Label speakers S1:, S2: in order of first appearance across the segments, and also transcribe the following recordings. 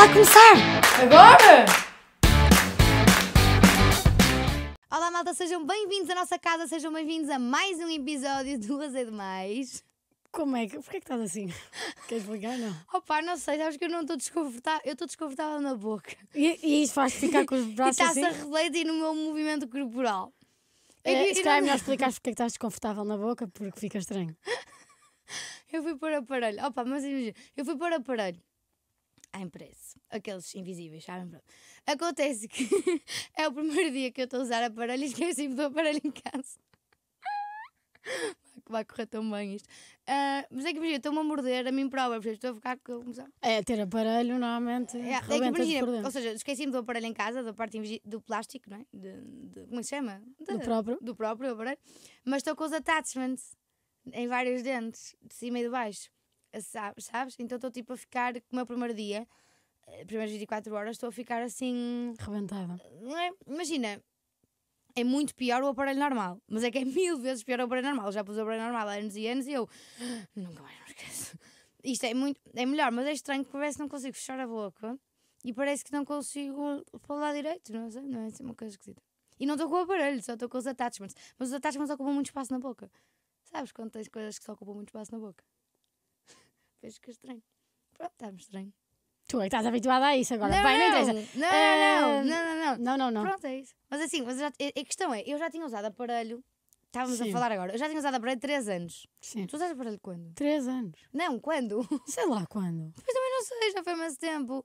S1: vai começar! Agora!
S2: Olá, malta, sejam bem-vindos à nossa casa, sejam bem-vindos a mais um episódio do Azedo Mais. Como é que. Porquê é que estás assim? Queres ligar? Não. Opa, não sei, acho que eu não estou desconfortável. Eu estou desconfortável na boca. E, e isso faz ficar com os braços e assim? E está-se a assim? refletir no meu movimento corporal.
S1: É, é, se calhar é melhor explicar porque é que estás desconfortável na boca, porque fica estranho.
S2: eu fui pôr aparelho. Opa, mas imagina, eu fui pôr aparelho à empresa aqueles invisíveis, sabem? Acontece que é o primeiro dia que eu estou a usar aparelho e esqueci-me do aparelho em casa. Vai correr tão bem isto. Uh, mas é que imagina, estou-me a morder a mim própria, porque estou a ficar com começar.
S1: É, ter aparelho normalmente. É, é que imagina, ou seja,
S2: esqueci-me do aparelho em casa, da parte do plástico, não é? De, de, como é se chama? De, do próprio. Do próprio aparelho. Mas estou com os attachments em vários dentes, de cima e de baixo sabes? sabes? Então estou tipo a ficar com o meu primeiro dia, eh, primeiras 24 horas, estou a ficar assim. Rebentada. É? Imagina, é muito pior o aparelho normal, mas é que é mil vezes pior o aparelho normal. Já pus o aparelho normal há anos e anos e eu ah, nunca mais me esqueço. Isto é muito. É melhor, mas é estranho que parece que não consigo fechar a boca e parece que não consigo falar direito, não sei, não é assim uma coisa esquisita. E não estou com o aparelho, só estou com os attachments. Mas os attachments ocupam muito espaço na boca. Sabes quando tens coisas que só ocupam muito espaço na boca? que é estranho. Pronto, está-me estranho.
S1: Tu é que estás habituada a isso agora. Não, Vai, não, não, Não, não, não,
S2: não, não, não, Pronto, é isso. Mas assim, mas já, a questão é, eu já tinha usado aparelho, estávamos Sim. a falar agora, eu já tinha usado aparelho 3 anos. Sim. Tu usaste aparelho quando? 3 anos. Não, quando? Sei lá quando. Mas também não sei, já foi mais tempo.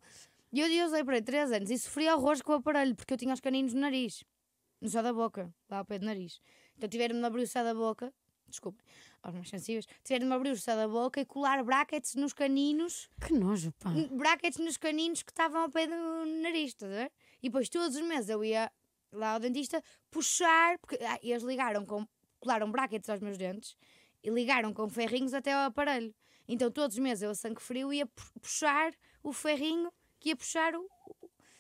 S2: E eu, eu usei aparelho 3 anos e sofri horrores com o aparelho, porque eu tinha os caninos no nariz. No céu da boca, lá ao pé do nariz. Então tiveram-me a abrir o céu da boca desculpe aos mais sensíveis, tiveram de abrir o céu da boca e colar brackets nos caninos. Que nojo, pá. Brackets nos caninos que estavam ao pé do nariz, estás a ver? E depois todos os meses eu ia lá ao dentista puxar, porque ah, eles ligaram com. colaram brackets aos meus dentes e ligaram com ferrinhos até ao aparelho. Então todos os meses eu a sangue frio ia puxar o ferrinho que ia puxar o,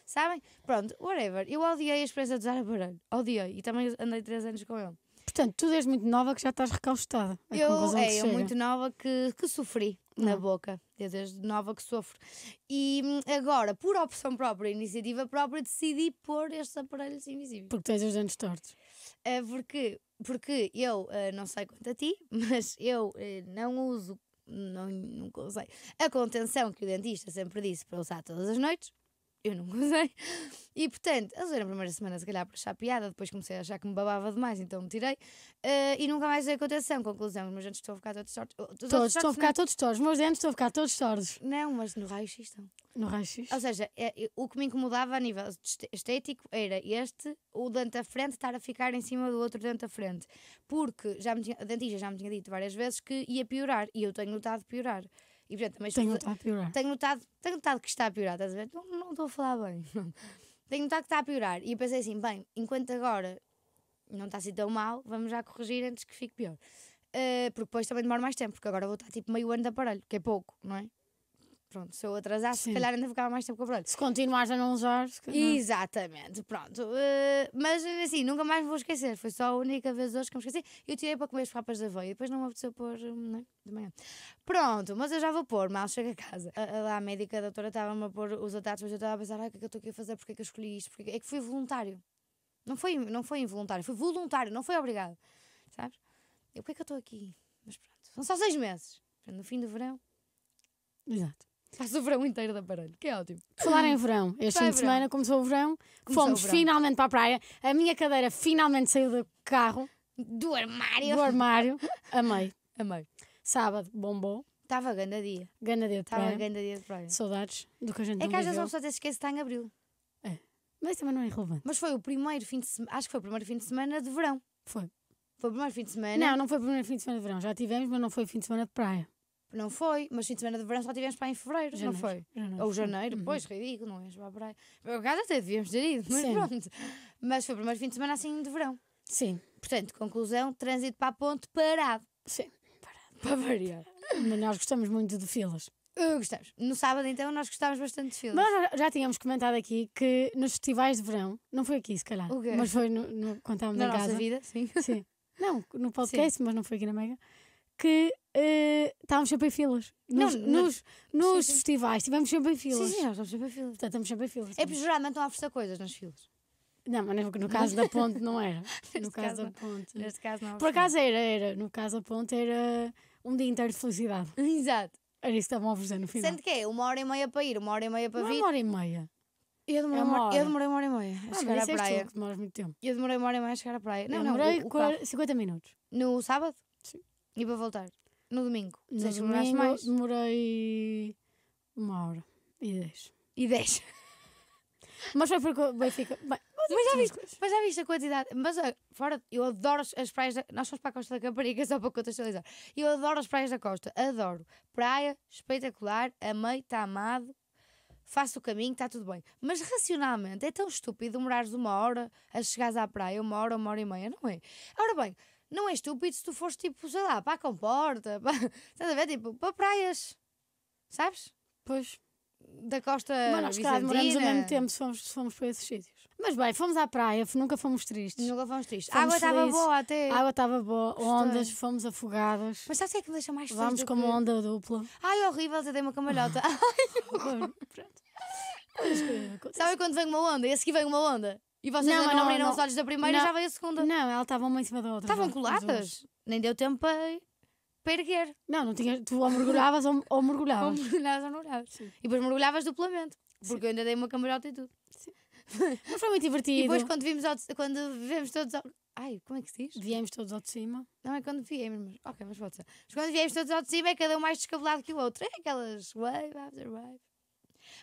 S2: sabem? Pronto, whatever. Eu odiei a experiência de usar aparelho. Odiei. E também andei três anos com ele.
S1: Portanto, tu és muito nova que já estás recaustada. É eu, é, eu muito
S2: nova que, que sofri
S1: na ah. boca. boca, desde
S2: nova que sofro. E hum, agora, por opção própria, iniciativa própria, decidi pôr estes aparelhos invisíveis.
S1: Porque tens os dentes tortos.
S2: É porque, porque eu, ah, não sei quanto a ti, mas eu não uso, não, nunca usei, a contenção que o dentista sempre disse para usar todas as noites eu não usei. E portanto, eles a primeira semana, se calhar, para achar piada, depois comecei a achar que me babava demais, então me tirei. Uh, e nunca mais usei contenção. Conclusão, os meus dentes estão a ficar todos tortos. Oh, todos, todos estão a ficar não. todos
S1: tortos. Os meus dentes estão a ficar todos tortos. Não, mas no raio-x estão. No raio-x.
S2: Ou seja, é, o que me incomodava a nível estético era este, o dente à frente estar a ficar em cima do outro dente à frente. Porque já me tinha, a dentista já me tinha dito várias vezes que ia piorar e eu tenho notado piorar. E portanto, também tenho notado piorar. Tenho notado, tenho notado que está a piorar, estás a ver? Não, não estou a falar bem. tenho notado que está a piorar. E eu pensei assim, bem, enquanto agora não está assim tão mal, vamos já corrigir antes que fique pior. Uh, porque depois também demora mais tempo, porque agora vou estar tipo meio ano de aparelho, que é pouco, não é? Pronto, se eu atrasasse, Sim. se calhar ainda ficava mais tempo com a Se continuares a não usar, se calhar. Exatamente, pronto. Uh, mas assim, nunca mais me vou esquecer. Foi só a única vez hoje que me esqueci. Eu tirei para comer as papas da veia e depois não me apeteceu pôr hum, né, de manhã. Pronto, mas eu já vou pôr, mal chego a casa. A, a, a médica, a doutora, estava-me a pôr os atados, mas eu estava a pensar: ah, o que é que eu estou aqui a fazer? Porquê é que eu escolhi isto? Porquê? É que fui voluntário. Não foi, não foi involuntário, foi voluntário, não foi obrigado. Sabes? Eu, porquê é que eu estou aqui? Mas pronto, são só seis meses. No fim do verão. Exato. Faz o verão inteiro de aparelho, que é ótimo. Falar em verão, este fim de semana
S1: começou o verão, Começou o fomos verão. finalmente para a praia, a minha cadeira finalmente saiu do carro,
S2: Do armário. do armário,
S1: amei. Amei. Sábado, bombom, Estava grande dia. dia de Estava praia, grande dia de praia. saudades do que a gente É não que às vezes viveu. uma pessoa até
S2: se esquece que está em abril.
S1: É, mas também não é relevante.
S2: Mas foi o primeiro fim de semana, acho que foi o primeiro fim de semana de verão. Foi. Foi o primeiro fim de semana. Não,
S1: não foi o primeiro fim de semana de verão, já tivemos, mas não foi fim de semana de praia.
S2: Não foi, mas fim de semana de verão só tivemos para em fevereiro, janeiro, não foi? Janeiro. Ou janeiro, uhum. pois, ridículo, não és para por aí. Por acaso até devíamos ter ido, mas Sim. pronto. Mas foi o primeiro fim de semana assim de verão. Sim. Portanto, conclusão: trânsito para a ponte parado. Sim,
S1: parado. Para variar. mas nós gostamos muito de filas.
S2: Uh, gostamos. No sábado, então, nós gostávamos bastante de filas. Nós
S1: já, tínhamos comentado aqui que nos festivais de verão, não foi aqui, se calhar, mas foi no, no quando estávamos na em casa. vida, sim. Sim. Não, no podcast, sim. mas não foi aqui na Mega que uh, estávamos sempre em filas. Nos, não, não, nos, nos festivais estivemos sempre em filas. Sim, sim, estamos sempre em filas. Portanto, estamos sempre em filas. É porque estão a oferecer coisas nas filas. Não, mas no caso da ponte não era. no caso, da ponte. Neste caso não. Por acaso era, era. No caso da ponte era um dia inteiro de felicidade. Exato. Era isso que estavam a oferecer no final. Sente que é uma hora e meia para ir, uma hora e meia para não é vir. Uma hora e meia. Eu demorei, é uma hora. eu demorei uma hora e meia a ah, chegar à praia. Tu, que demoras muito tempo. Eu demorei uma hora e meia a chegar à praia. Não, não, demorei não, o, o 50 minutos. No sábado? E para voltar? No domingo? No mais? demorei uma hora e dez.
S2: E dez. mas foi porque o Benfica... mas já, viste, mas já viste a quantidade. Mas fora, eu adoro as praias. Da, nós fomos para a Costa da Caparica só para contextualizar. Eu adoro as praias da Costa, adoro. Praia espetacular, amei, está amado. Faço o caminho, está tudo bem. Mas racionalmente é tão estúpido demorares uma hora a chegares à praia, uma hora, uma hora e meia, não é? Ora bem, não é estúpido se tu fores tipo, sei lá, para a comporta, para, estás a ver? Tipo, para praias, sabes?
S1: Pois. Da costa. Mas nós, claro, demoramos ao mesmo tempo se fomos, se fomos para esses sítios. Mas bem, fomos à praia, nunca fomos tristes. Nunca fomos tristes. Fomos a água estava boa até. A água estava boa, Gostei. ondas, fomos afogadas. Mas sabes o que é que
S2: me deixa mais feliz? Vamos com uma onda dupla. Ai, horrível, até dei uma camalhota. Ai, Pronto. Sabe quando vem uma onda? e a seguir vem uma onda. E vocês não, não abriram não, os olhos da primeira e já veio a
S1: segunda. Não, elas estavam uma em cima da outra. Estavam coladas. Nem deu tempo para, para erguer. Não, não tinha, tu ou mergulhavas ou, ou mergulhavas. ou
S2: mergulhavas ou mergulhavas. Sim. E depois mergulhavas duplamente. Porque Sim. eu ainda dei uma cambalhota e tudo. Sim. Mas foi muito divertido. E depois quando vimos, ao, quando vivemos todos ao, Ai, como é que se diz? Viemos todos ao de cima. Não é quando viemos, mas. Ok, mas pode ser. Mas quando viemos todos ao de cima é cada um mais descabelado que o outro. É aquelas wave after wave.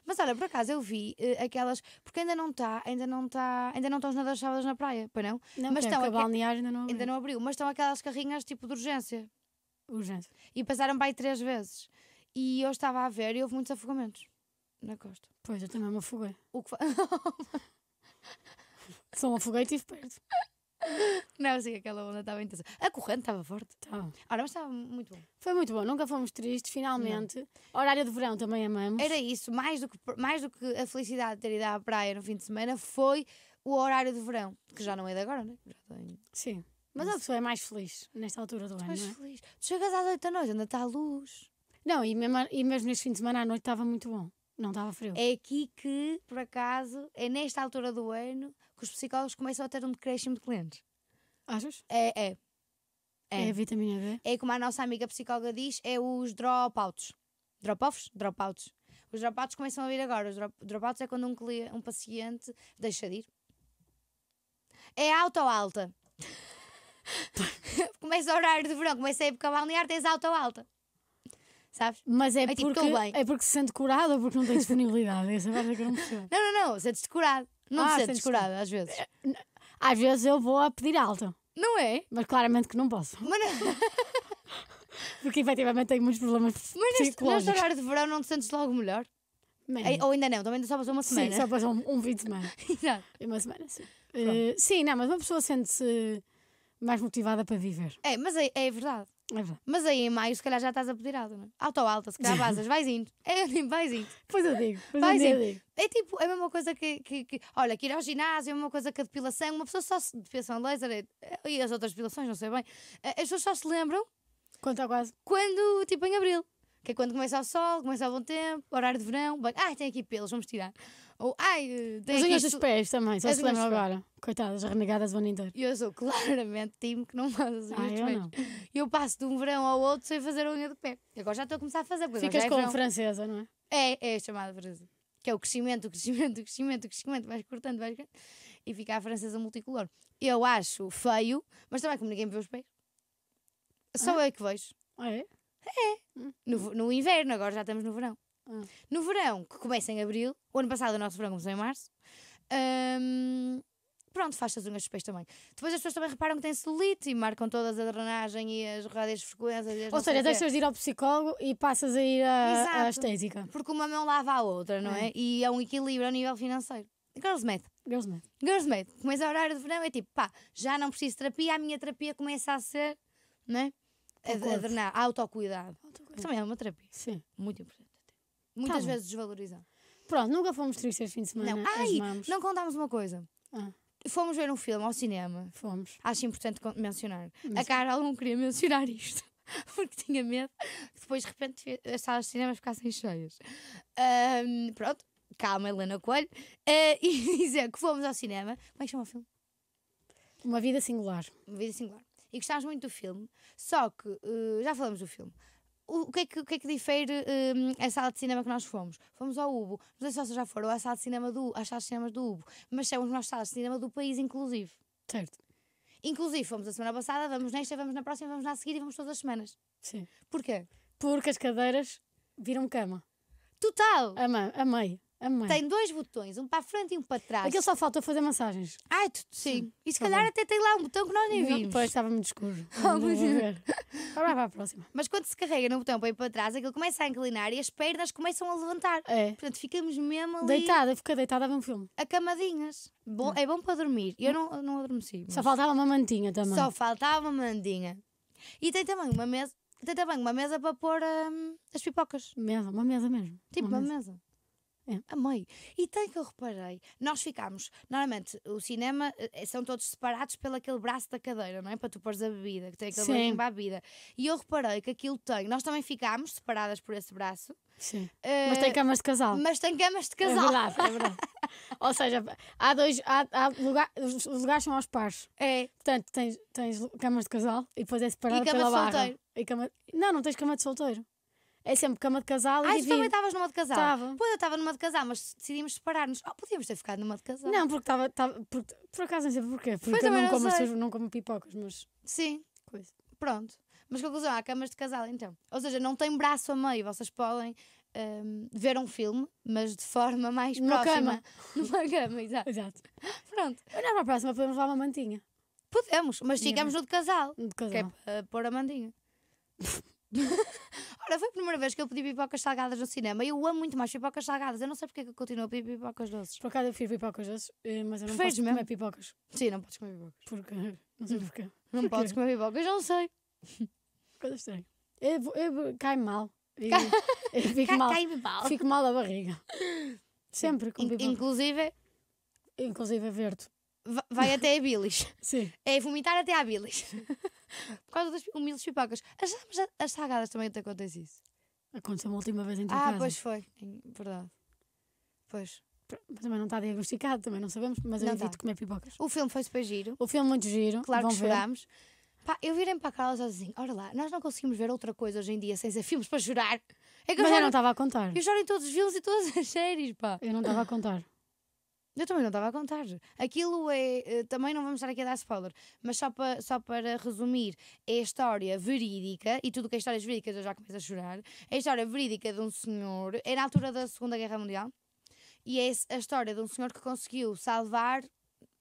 S2: Mas olha, por acaso eu vi uh, aquelas, porque ainda não está, ainda não está, ainda não estão os nadadores sábados na praia, pois não? Não, mas estão, ainda não abriu. Ainda não abriu, mas estão aquelas carrinhas tipo de urgência. Urgência. E passaram para aí três vezes. E eu estava a ver e houve
S1: muitos afogamentos na costa. Pois, eu também me afoguei. O que Só me afoguei e estive perto.
S2: Não, sim, aquela onda estava intensa.
S1: A corrente estava forte. Tá. Ah,
S2: Ora, mas estava muito bom.
S1: Foi muito bom, nunca fomos tristes, finalmente. Não. Horário de verão
S2: também amamos. Era isso, mais do, que, mais do que a felicidade de ter ido à praia no fim de semana foi o horário de verão, que já não é de agora, não é? Já tenho... Sim. Mas a pessoa é mais feliz nesta altura do ano. Mais é? feliz.
S1: Tu chegas às 8 da noite, ainda está a luz. Não, e mesmo, e mesmo neste fim de semana à noite estava muito bom. Não estava frio. É
S2: aqui que, por acaso, é nesta altura do ano que os psicólogos começam a ter um decréscimo de clientes. Achas? É, é. É, é a vitamina D. É como a nossa amiga psicóloga diz, é os dropouts. Drop-offs? Dropouts. Os dropouts começam a vir agora. Os dropouts é quando um, cliente, um paciente deixa de ir. É alta ou alta? começa o horário de verão, começa a época balnear, tens alta ou alta sabes? Mas é, é tipo, porque, é
S1: porque se sente curado ou porque não tem disponibilidade? Essa parte é que eu não percebo. Não, não, não, sentes-te curado. Não ah, te sentes curado, às vezes. É, às vezes eu vou a pedir alta. Não é? Mas claramente que não posso. Mas não... Porque efetivamente tenho muitos problemas Mas neste, neste horário de verão não te sentes logo melhor? Ou ainda não, também só passou uma semana. Sim, só passou um, um fim de semana. Exato. Uma semana, sim. Uh, sim, não, mas uma pessoa sente-se mais motivada para viver. É, mas é, é verdade. É
S2: Mas aí em maio, se calhar já estás apoderado, alta, não é? ou alta, se calhar basas, vais indo. É, vais indo. Pois eu digo, pois vais eu digo. É tipo, é a mesma coisa que, que, que, Olha, que ir ao ginásio é a mesma coisa que a depilação. Uma pessoa só se. Depilação laser é, e as outras depilações, não sei bem. É, as pessoas só se lembram. Quanto ao quase? Quando, tipo, em abril. Que é quando começa o sol, começa o bom tempo, horário de verão. Bem, ai, tem aqui pelos, vamos tirar. Ou, ai, tem eh, As unhas dos pés também, só as se lembra agora.
S1: Coitadas, renegadas o ano inteiro.
S2: Eu sou claramente time que não faz as unhas ah, dos eu pés. Não. Eu passo de um verão ao outro sem fazer a unha do pé. Agora já estou a começar a fazer. Ficas é com verão. francesa, não é? É, é chamada francesa. Que é o crescimento, o crescimento, o crescimento, o crescimento, vais cortando, vais cortando. E fica a francesa multicolor. Eu acho feio, mas também como ninguém vê os pés. Só ah. eu é que vejo. Ah, é? É. Hum. No, no inverno, agora já estamos no verão. Hum. No verão, que começa em abril, o ano passado o nosso verão começou em março. Hum, pronto, faz as unhas dos pés também. Depois as pessoas também reparam que têm celulite e marcam todas a drenagem e as rádios frequências. Ou seja, deixas de
S1: ir ao psicólogo e passas a ir à estética.
S2: Porque uma mão lava a outra, não é? é? E é um equilíbrio a nível financeiro. Girls
S1: Med. Girls Med.
S2: Girls Med. Começa a horário de verão, é tipo, pá, já não preciso de terapia, a minha terapia começa a ser, não é? A, a drenar, autocuidado. Também é uma terapia. Sim. Muito importante. Muitas vezes desvalorizado. Pronto, nunca fomos tristes este fim de semana. Não, ai, não contámos uma coisa. Ah, Fomos ver um filme ao cinema. fomos. Acho importante mencionar. A Carol não queria mencionar isto. Porque tinha medo que depois de repente as salas de cinema ficassem cheias. Ahm, pronto, calma, Helena Coelho. Ah, e dizer que fomos ao cinema. Como é que chama o filme? Uma vida singular. Uma vida singular. E gostámos muito do filme, só que ah, já falamos do filme o, que é que, o que é que difere um, a sala de cinema que nós fomos? Fomos ao Ubo. Não sei se vocês já foram à sala de cinema do, às salas de cinema do Ubo, mas são as melhores salas de cinema do país, inclusive. Certo. Inclusive, fomos a semana passada, vamos nesta, vamos na próxima, vamos na
S1: seguir e vamos todas as semanas. Sim. Porquê? Porque as cadeiras viram cama. Total! amei. Amém. Tem dois botões, um para a frente e um para trás. Aquilo só falta fazer massagens.
S2: Ai, é sim. sim. E se tá calhar bom. até tem lá um botão que nós nem vimos. Depois estava muito escuro. Vamos ver. Agora vai para a próxima. Mas quando se carrega no botão para ir para trás, aquilo começa a inclinar e as pernas começam a levantar. É. Portanto, ficamos mesmo ali. Deitada,
S1: fica deitada a ver um filme.
S2: A camadinhas. Bom, hum. não. é bom para dormir. Eu não, não adormeci. Mas... Só faltava uma mantinha também. Só faltava uma mantinha. E tem também uma mesa. Tem também uma mesa para pôr hum, as pipocas. Mesa, uma mesa mesmo. Tipo, uma, uma mesa. mesa. É, amei. E tem que eu reparei. Nós ficámos, normalmente, o cinema eh, eh, são todos separados pelo aquele braço da cadeira, não é? Para tu pôres a bebida, que tem aquele Sim. braço para a bebida. E eu reparei que aquilo tem. Nós também ficámos separadas por esse braço.
S1: Sim. Eh, mas tem camas de casal. mas tem camas de É casal. verdade, é verdade. Ou seja, há dois. Há, há lugar, os lugares são aos pares. É. Portanto, tens, tens camas de casal e depois é separada E cama pela de barra. solteiro. E não, não tens cama de solteiro. É sempre cama de casal ah, e. Ah, também estavas numa de casal? Estava. Pois eu estava numa de casal, mas decidimos separar-nos. Oh, podíamos ter ficado numa de casal. Não, porque estava. Por, por acaso não sei porquê. Porque pois eu não, como, não como pipocas, mas. Sim. Coisa.
S2: Pronto. Mas conclusão, há camas de casal então. Ou seja, não tem braço a meio, vocês podem um, ver um filme, mas de forma mais Numa próxima. Cama. Numa cama, exato. exato. Pronto. Olhar para a próxima podemos levar uma mantinha. Podemos, mas ficamos no de casal. No de casal. Que é, uh, pôr a mantinha. Ora, foi a primeira vez que eu pedi pipocas salgadas no cinema. Eu amo muito mais pipocas salgadas. Eu não sei porque é que eu continuo a pedir pipocas doces. Por acaso eu fiz pipocas doces, eh, mas eu não Fez posso mesmo? comer
S1: pipocas. Sim, não podes comer pipocas. Porque, não sei hum. porquê. Não Porquê? podes comer pipocas, não sei. Coisa estranha. Eu, vou- eu cai mal. Eu, eu fico mal. Cai-me mal. Fico mal a barriga. Sempre com pipocas. Inclusive, Inclusive a verde. vai até a bilis. Sim. É
S2: vomitar até a bilis. Por causa das humildes
S1: pipocas. As, as, as sagadas também te acontece isso. Aconteceu uma última vez em tua ah, casa. Ah, pois foi, verdade. Pois. mas Também não está diagnosticado, também não sabemos, mas não eu evito tá. comer pipocas. O filme foi super giro. O filme muito giro. Claro Vão que chorámos. Pá, eu virei para a Carla e assim,
S2: olha lá, nós não conseguimos ver outra coisa hoje em dia sem ser filmes para chorar. É que mas eu, não estava a
S1: contar. Eu choro
S2: em todos os filmes e todas as séries, pá. Eu não estava a contar. Eu também não estava a contar. Aquilo é. Eh, também não vamos estar aqui a dar spoiler, mas só para, só para resumir, é a história verídica, e tudo que é histórias verídicas eu já começo a chorar. É a história verídica de um senhor, é na altura da Segunda Guerra Mundial, e é a história de um senhor que conseguiu salvar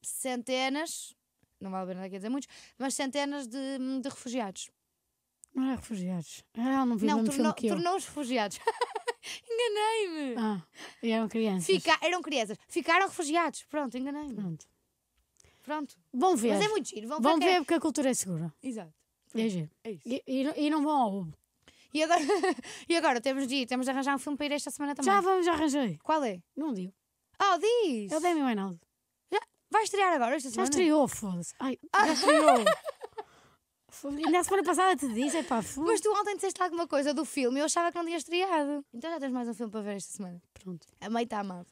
S2: centenas, não vale a pena dizer muitos, mas centenas de, de refugiados.
S1: Não ah, era refugiados. Ah,
S2: não vi não, tornou, é tornou os refugiados. enganei-me. Ah, eram crianças. Fica, eram crianças. Ficaram refugiados. Pronto, enganei-me. Pronto. Pronto. Vão ver. Mas é muito giro. Vão, vão ver porque a
S1: cultura é segura. Exato. É giro.
S2: É isso. E, e, e não vão ao roubo. E agora, e agora temos de ir, temos de arranjar um filme para ir esta semana também. Já vamos,
S1: já arranjei. Qual é? Não digo. Oh, diz! Eu é dei-me o Já, vai estrear agora esta semana? Já estreou, foda-se. Ai, já estreou fui. Ainda a semana passada
S2: te disse, pá, fui. Mas tu ontem disseste alguma coisa do filme eu achava que não tinha estreado. Então já tens mais um filme para ver
S1: esta semana. Pronto. A mãe está amada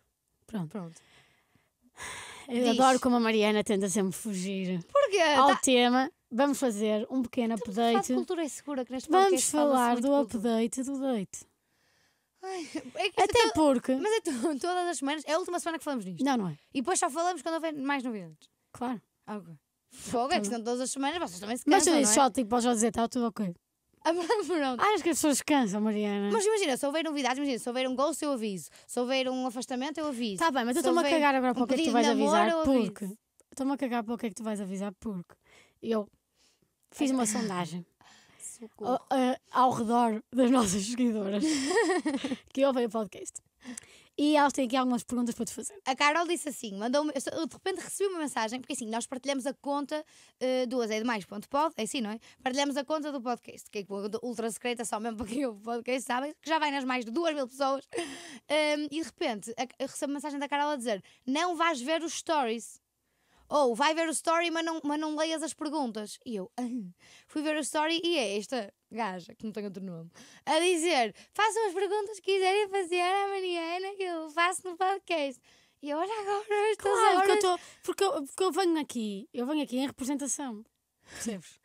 S1: Pronto. Pronto. Eu Diz. adoro como a Mariana tenta sempre fugir Porquê? ao Tá- tema. Vamos fazer um pequeno então, Fala de update. cultura insegura que neste Vamos podcast fala falar do update do date.
S2: Ai, é que é Até todo- porque. Mas é tu, todas as semanas. É a última semana que falamos disto. Não, não é. E depois só falamos quando houver mais novidades. Claro. Ah, Fogo, é então. que são todas as semanas vocês também se cansam. Mas tu dizes não é? só,
S1: tipo, podes dizer, está tudo ok.
S2: Ah, pronto. Ah, acho que as pessoas cansam, Mariana. Mas imagina, se houver novidades, imagina, se houver um gol, eu aviso. Se houver um afastamento, eu aviso. Está bem, mas eu estou-me a cagar agora para o que é que tu vais avisar, porque.
S1: Estou-me a cagar para o que é que tu vais avisar, porque. Eu
S2: fiz uma sondagem.
S1: Ao, eh, ao redor das nossas seguidoras que ouvem o podcast. E elas têm aqui algumas perguntas para te fazer. A Carol disse assim: mandou eu de repente recebi uma
S2: mensagem, porque assim, nós partilhamos a conta uh, eh, do azedemais.pod, é, é assim, não é? Partilhamos a conta do podcast, que é ultra secreta, só mesmo para quem o podcast sabe, que já vai nas mais de duas mil pessoas. Um, e de repente a, recebo uma mensagem da Carol a dizer: não vais ver os stories. Ou oh, vai ver o story, mas não, mas não leias as perguntas. E eu ah, fui ver o story e é esta gaja, que não tem outro nome, a dizer: façam as perguntas que quiserem fazer à Mariana, que eu
S1: faço no podcast. E eu, olha agora, estou claro, horas... porque, eu tô, porque, eu, porque eu venho aqui, eu venho aqui em representação. Percebes?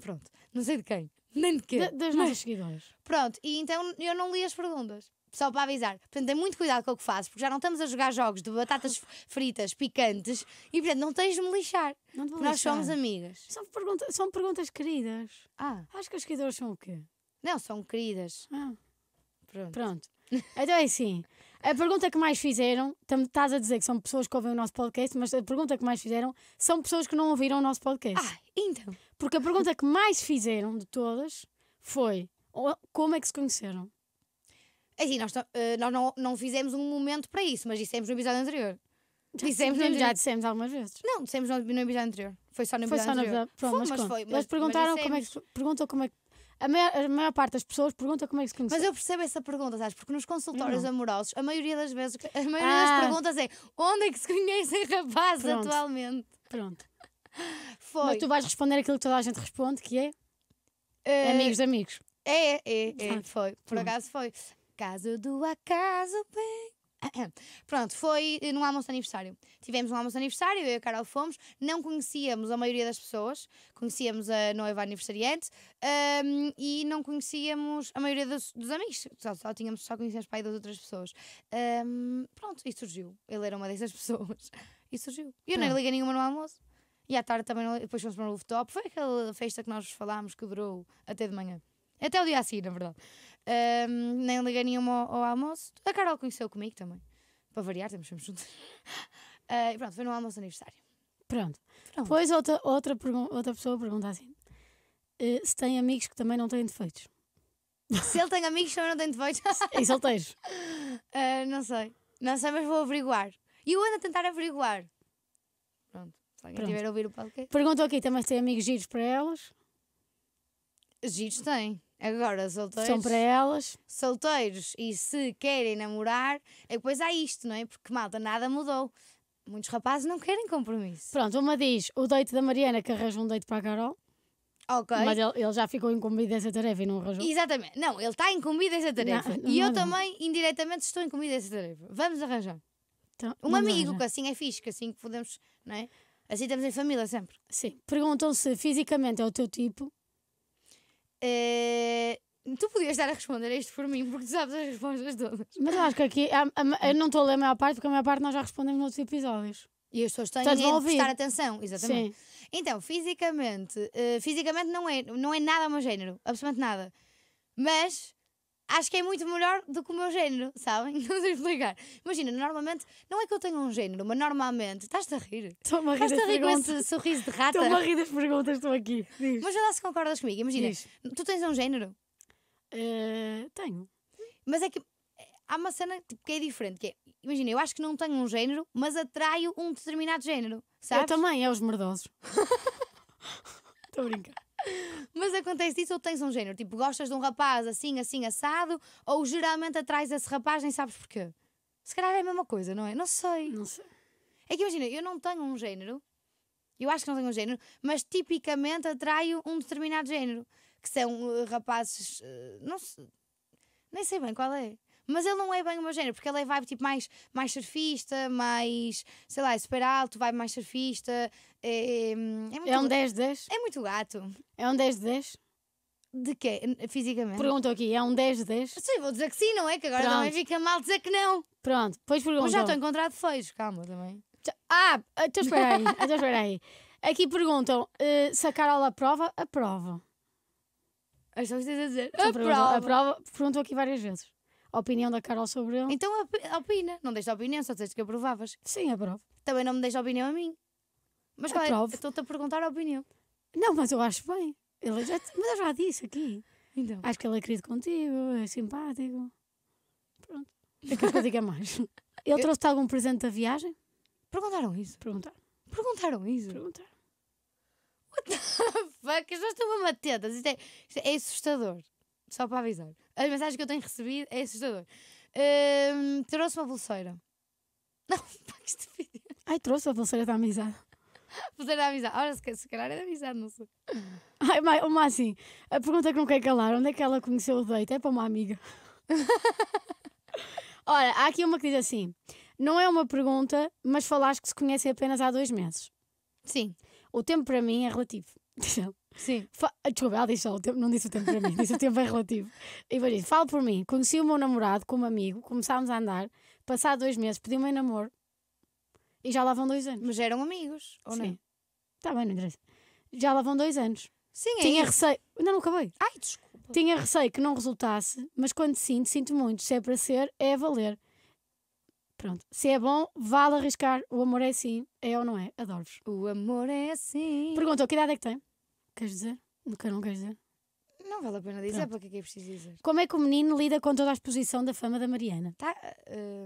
S1: Pronto, não sei de quem, nem de quê. das nossas seguidoras.
S2: Pronto, e então eu não li as perguntas só para avisar. Portanto, tem muito cuidado com o que fazes, porque já não estamos a jogar jogos de batatas fritas picantes e, portanto,
S1: não tens de me lixar. Não te vou lixar. nós somos amigas. São, pergunta, são perguntas queridas. Ah. Acho que as seguidoras são o quê? Não, são queridas. Ah. Pronto. Pronto. Então é assim. A pergunta que mais fizeram, estás a dizer que são pessoas que ouvem o nosso podcast, mas a pergunta que mais fizeram são pessoas que não ouviram o nosso podcast. Ah, então. Porque a pergunta que mais fizeram de todas foi como é que se conheceram? É assim, nós, uh, nós
S2: não, não fizemos um momento para isso, mas dissemos no episódio anterior.
S1: Já dissemos, já
S2: dissemos algumas vezes. Não, dissemos no, no episódio anterior. Foi só no foi episódio só anterior. Na, pronto, foi, mas, mas foi. Mas, perguntaram mas como é que perguntou como é que a maior, a maior, parte das pessoas pergunta como é que se conheceu. Mas eu percebo essa pergunta, sabes? Porque nos consultórios não. amorosos, a maioria das vezes, a maioria ah. das perguntas é onde é que se conhecem rapazes Pronto.
S1: atualmente? Pronto. Foi. Mas tu vais responder aquilo que toda a gente responde, que é? Uh, amigos de amigos. É,
S2: é, é, foi. Por Pronto. acaso foi caso do acaso, bem. Pronto, foi num almoço de aniversário. Tivemos um almoço de aniversário, eu e a Carol fomos, não conhecíamos a maioria das pessoas, conhecíamos a noiva aniversariante um, e não conhecíamos a maioria dos, dos amigos, só, só, tínhamos, só conhecíamos pai das outras pessoas. Um, pronto, e surgiu. Ele era uma dessas pessoas e surgiu. Eu não liguei nenhuma no almoço. E à tarde também, depois fomos para o rooftop. Foi aquela festa que nós falámos que durou até de manhã. Até o dia assim, na verdade. Um, nem liguei nenhuma ao, ao, almoço. A Carol conheceu comigo também. Para variar, temos sempre juntos. Uh, e pronto, foi no almoço de aniversário.
S1: Pronto. pronto. Depois outra, outra, outra pessoa pergunta assim: uh, se tem amigos que também não têm defeitos.
S2: Se ele tem amigos, que também não têm defeitos. E solteiros? Uh, não sei. Não sei, mas vou averiguar. E eu ando a tentar averiguar.
S1: Pronto. Se alguém tiver a ouvir o palco Perguntou aqui também se tem amigos giros para elas.
S2: Giros tem. Agora, solteiros. São para
S1: elas. Solteiros e se querem
S2: namorar, é depois há isto, não é? Porque malta, nada mudou. Muitos rapazes não querem compromisso.
S1: Pronto, uma diz o deito da Mariana que arranja um deito para a Carol. Ok. Mas ele, ele já ficou incumbido dessa tarefa e não arranjou. Exatamente. Não, ele está incumbido dessa tarefa. Não, não, e eu não. É? também, indiretamente,
S2: estou incumbido dessa tarefa. Vamos arranjar. Então, um amigo, que assim é fixe, que assim podemos, não é?
S1: Assim estamos em família sempre. Sim. Perguntam se fisicamente é o teu tipo. Uh, tu podias estar a responder isto por mim, porque tu sabes as respostas todas. Mas eu acho que aqui, a, a, eu não estou a ler a maior parte, porque a maior parte nós já respondemos noutros episódios. E as pessoas têm Estás de prestar atenção, exatamente.
S2: Sim. Então, fisicamente, uh, fisicamente não é, não é nada o meu género, absolutamente nada. Mas acho que é muito melhor do que o meu género, sabem? Não sei explicar. Imagina, normalmente, não é que eu tenho um género, mas normalmente. Estás-te a rir? Estou-me a rir. Estás-te a rir perguntas. com esse sorriso de rata? Estou-me a rir das perguntas, estou aqui. Diz. Mas já lá se concordas comigo. Imagina, Diz. tu tens um género? Uh, tenho. Mas é que eh, há uma cena tipo, que é diferente, que é, imagina, eu acho que não tenho um género, mas atraio um determinado género, sabes? Eu
S1: também, é os merdosos.
S2: Estou a brincar. Mas acontece isso ou tens um género? Tipo, gostas de um rapaz assim, assim, assado, ou geralmente atrás desse rapaz nem sabes porquê? Se calhar é a mesma coisa, não é? Não sei. Não sei. É que imagina, eu não tenho um género, eu acho que não tenho um género, mas tipicamente atraio um determinado género, que são eh, rapazes. Eh, não sei, nem sei bem qual é. Mas ele não é bem o meu género, porque ele é vibe tipo mais, mais surfista, mais, sei lá, é super alto, vibe mais surfista. É, é, é muito, é um 10-10? de É muito gato. É um 10-10? de De quê? Fisicamente? Pergunto aqui, é um 10 de 10? Sim, vou dizer que sim, não é? Que agora Pronto. também fica mal dizer
S1: que não. Pronto, depois pergunto. Mas já estou encontrado feios, calma também. Ah, então espera aí, então espera aí. Aqui perguntam, uh, se a Carol aprova, aprova. As é pessoas a dizer, então aprova. aprova. Perguntou aqui várias vezes a opinião da Carol sobre ele.
S2: Então a opina, não deixa a opinião, só disseste que aprovavas. Sim, aprovo. Também não me deixa a opinião a mim. Mas qual é?
S1: Estou-te a perguntar a opinião. Não, mas eu acho bem. Ele já, mas eu já disse aqui. Então. Acho que ele é querido contigo, é simpático. Pronto. É que eu diga é mais. Ele trouxe-te algum presente da viagem? Perguntaram isso. Perguntar. Perguntaram isso. Perguntar. What the fuck? As
S2: pessoas estão mesmo é atentas. Isto é, isto é assustador. Só para avisar as mensagens que eu tenho recebido é assustador.
S1: Um, trouxe uma bolseira. Não, pá, este vídeo. Ai, trouxe a bolseira da amizade.
S2: Bolseira da amizade. Ora, se, se calhar é da amizade, não sei.
S1: Ai, mas uma oh, assim. A pergunta que não quer calar: onde é que ela conheceu o date? É para uma amiga. Ora, há aqui uma que diz assim: não é uma pergunta, mas falaste que se conhecem apenas há dois meses. Sim. O tempo para mim é relativo. Sim. Fa ah, Desculpa, ela disse só o tempo, não disse o tempo para mim, disse o tempo é relativo. E vou dizer, falo por mim. Conheci o meu namorado como amigo, começámos a andar, passado dois meses, pedi-me em namoro e já lá vão dois anos. Mas eram amigos, ou Sim. não? Está bem, não interessa. Já lá vão dois anos. Sim, é Tinha receio. Ainda não acabei. Ai, desculpa. Tinha receio que não resultasse, mas quando sinto, sinto muito. Se é para ser, é a valer. Pronto. Se é bom, vale arriscar. O amor é assim, é ou não é? Adoro-vos. O amor é assim. Pergunta, que idade é que tem? Queres dizer? Do que eu não queres dizer?
S2: Não vale a pena dizer, Pronto. para que é que é preciso dizer?
S1: Como é que o menino lida com toda a exposição da fama da Mariana? Tá,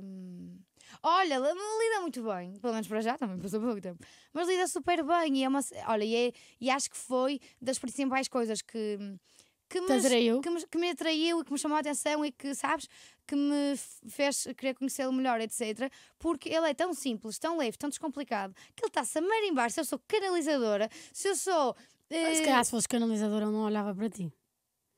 S2: hum, Olha, lida muito bem, pelo menos para já, também passou pouco tempo, mas lida super bem e é uma. Olha, e, é, e acho que foi das principais coisas que. Que me, que me, que, me, atraiu e que me chamou a atenção e que, sabes, que me fez querer conhecê-lo melhor, etc. Porque ele é tão simples, tão leve, tão descomplicado, que ele está-se a marimbar
S1: se eu sou canalizadora, se eu sou ah, se eh, calhar se fosse canalizador ele não olhava para ti.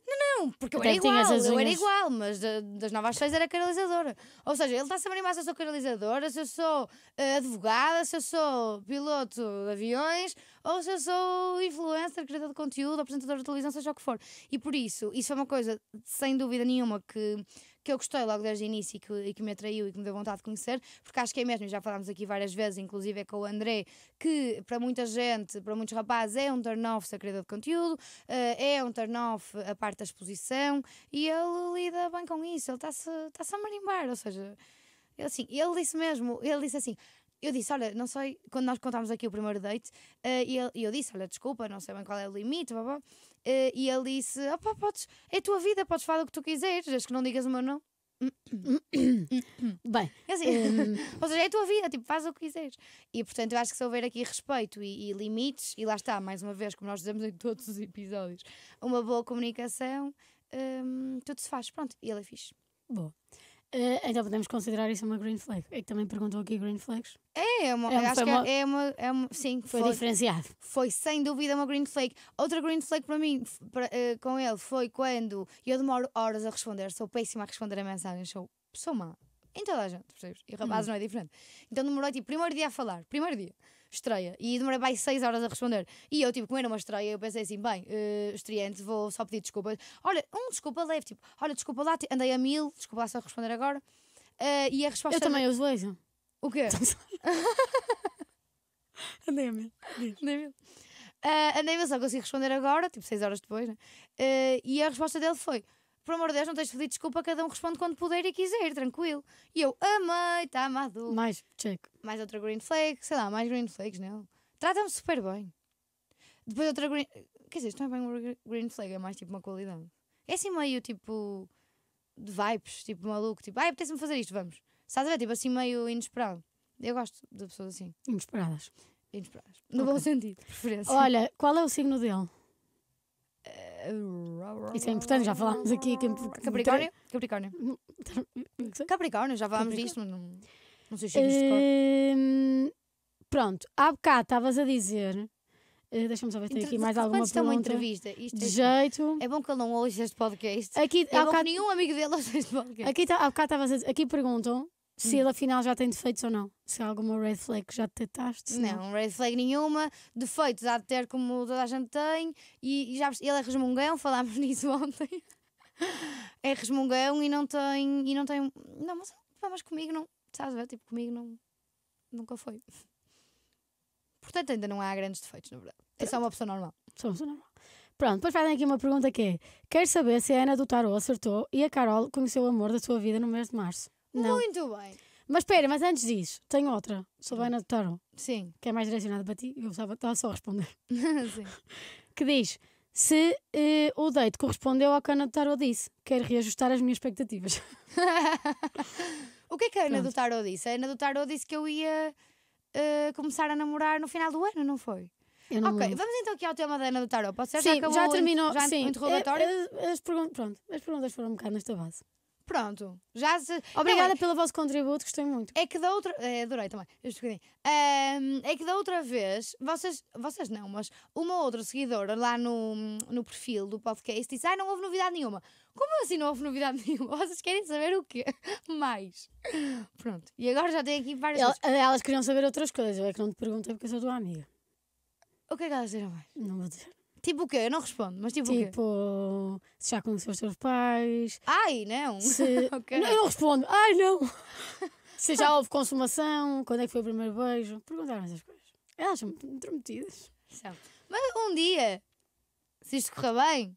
S1: Não, não, porque eu era, igual, eu era igual,
S2: mas das novas seis era canalizadora. Ou seja, ele está sempre animar se eu sou canalizadora, se eu sou eh, advogada, se eu sou piloto de aviões, ou se eu sou influencer, criador de conteúdo, apresentadora de televisão, seja o que for. E por isso, isso é uma coisa, sem dúvida nenhuma, que, que eu gostei logo desde o início e que, e que me atraiu e que me deu vontade de conhecer, porque acho que é mesmo, já falámos aqui várias vezes, inclusive é com o André, que para muita gente, para muitos rapazes, é um turn-off ser criador de conteúdo, eh, é um turn-off a parte da exposição e ele lida bem com isso, ele está-se tá a marimbar, ou seja, ele, assim, ele disse mesmo, ele disse assim eu disse, olha, não sei, quando nós contámos aqui o primeiro date, uh, e eu, eu disse, olha, desculpa, não sei bem qual é o limite, blá, blá. Uh, e ele disse: opá, ah, podes, é a tua vida, podes falar o que tu quiseres, desde que não digas o meu não.
S1: Bem, assim, um...
S2: ou seja, é a tua vida, tipo, faz o que quiseres. E portanto, eu acho que se houver aqui respeito e, e limites, e lá está, mais uma vez, como nós dizemos em todos os episódios, uma boa comunicação, um, tudo se faz. Pronto, e ele é fixe.
S1: Boa. Uh, então podemos considerar isso uma green flag. É que também perguntou aqui green flags.
S2: É, é uma, é, acho que uma, é, é, uma, é uma. Sim, foi, foi, diferenciado. Foi sem dúvida uma green flag. Outra green flag para mim, para, uh, com ele, foi quando eu demoro horas a responder. Sou péssima a responder a mensagens. Sou, sou má. Em toda a gente, percebes? E rapazes hum. não é diferente. Então demorou tipo primeiro dia a falar, primeiro dia estreia. E demorei mais 6 horas a responder. E eu, tipo, como era uma estreia, eu pensei assim: bem, uh, estreante, vou só pedir desculpas. Olha, um desculpa leve, tipo, olha, desculpa lá, andei a mil, desculpa lá só responder agora. Uh, e a resposta. Eu também uso hoje. O quê? Então andei a mil. Andei a mil. Uh, andei a mil, só consegui responder agora, tipo, 6 horas depois, né? Uh, e a resposta dele foi por amor de Deus, não tens pedido desculpa, cada um responde quando puder e quiser, tranquilo. E eu, amei, está amado. Mais, check. Mais outra green flag, sei lá, mais green flags, não. Tratam-me super bem. Depois outra green. Quer dizer, isto não é bem uma green flag, é mais tipo uma qualidade. É assim meio tipo. de vibes, tipo maluco, tipo, ai, apetece-me fazer isto, vamos. Estás a ver? Tipo assim meio inesperado. Eu gosto de pessoas assim. Inesperadas. Inesperadas.
S1: No okay. bom sentido, preferência. Olha, qual é o signo dele?
S2: Isso é importante, já falámos aqui. Capricórnio? Capricórnio. Capricórnio, já falámos disto. Não, não
S1: sei se é hum, Pronto, há bocado estavas a dizer. Eh, deixa-me saber se tem aqui mais alguma pergunta. Uma entrevista. Isto é de é, jeito. É bom que ele não ouça este podcast. Aqui, é há bom bocado, nenhum amigo dele ouça este podcast. Aqui, tá, há bocado estavas a dizer. Aqui perguntam se hum. ele afinal já tem defeitos ou não. Se há alguma red flag que já detectaste. Não, não,
S2: red flag nenhuma. Defeitos há de ter como toda a gente tem. E, e já, ele é resmungão, falámos nisso ontem. é resmungão e não tem. E não, tem não, mas, mas comigo não. a ver? Tipo, comigo não. Nunca foi.
S1: Portanto, ainda não há grandes defeitos, na verdade. É só uma pessoa normal. Só uma pessoa normal. Pronto, depois fazem aqui uma pergunta que é: quer saber se a Ana do Tarot acertou e a Carol conheceu o amor da sua vida no mês de março? Não. Muito bem. Mas espera, mas antes disso, tenho outra. sobre Silvana hum. Toro, Sim. que é mais direcionada para ti, eu estava só a responder. Sim. Que diz: Se eh, o date correspondeu ao que a Ana Taro disse, quero reajustar as minhas expectativas. O que é que a Ana do Tarot disse? A Ana do Tarot disse que eu ia eh, começar a namorar no final do
S2: ano, não foi? Eu não ok, lembro. vamos então aqui ao tema da Ana do Tarot. Pode ser? Sim, já acabou já terminou. já o sim, é, interrogatório? Eh, As, pergun- pronto, as perguntas foram um bocado nesta base. Pronto. Já se... Obrigada Não, é... pelo vosso contributo, gostei muito. É que da outra. É, adorei também. Um, é que da outra vez, vocês, vocês não, mas uma outra seguidora lá no, no perfil do podcast disse: Ah, não houve novidade nenhuma. Como assim não houve novidade nenhuma? Vocês querem saber o quê? Mais.
S1: Pronto. E agora já tenho aqui várias. elas queriam saber outras coisas, eu é que não te perguntei porque eu sou tua amiga. O que é que elas disseram mais? Não vou dizer. Tipo o quê? Eu não respondo, mas tipo, o quê? Tipo, se já conheceu os teus pais.
S2: Ai, não! Se... Não, eu não
S1: respondo. Ai, não! se já houve consumação, quando é que foi o primeiro beijo. Perguntaram essas coisas. Elas são muito intrometidas. Mas um dia, se isto correr bem,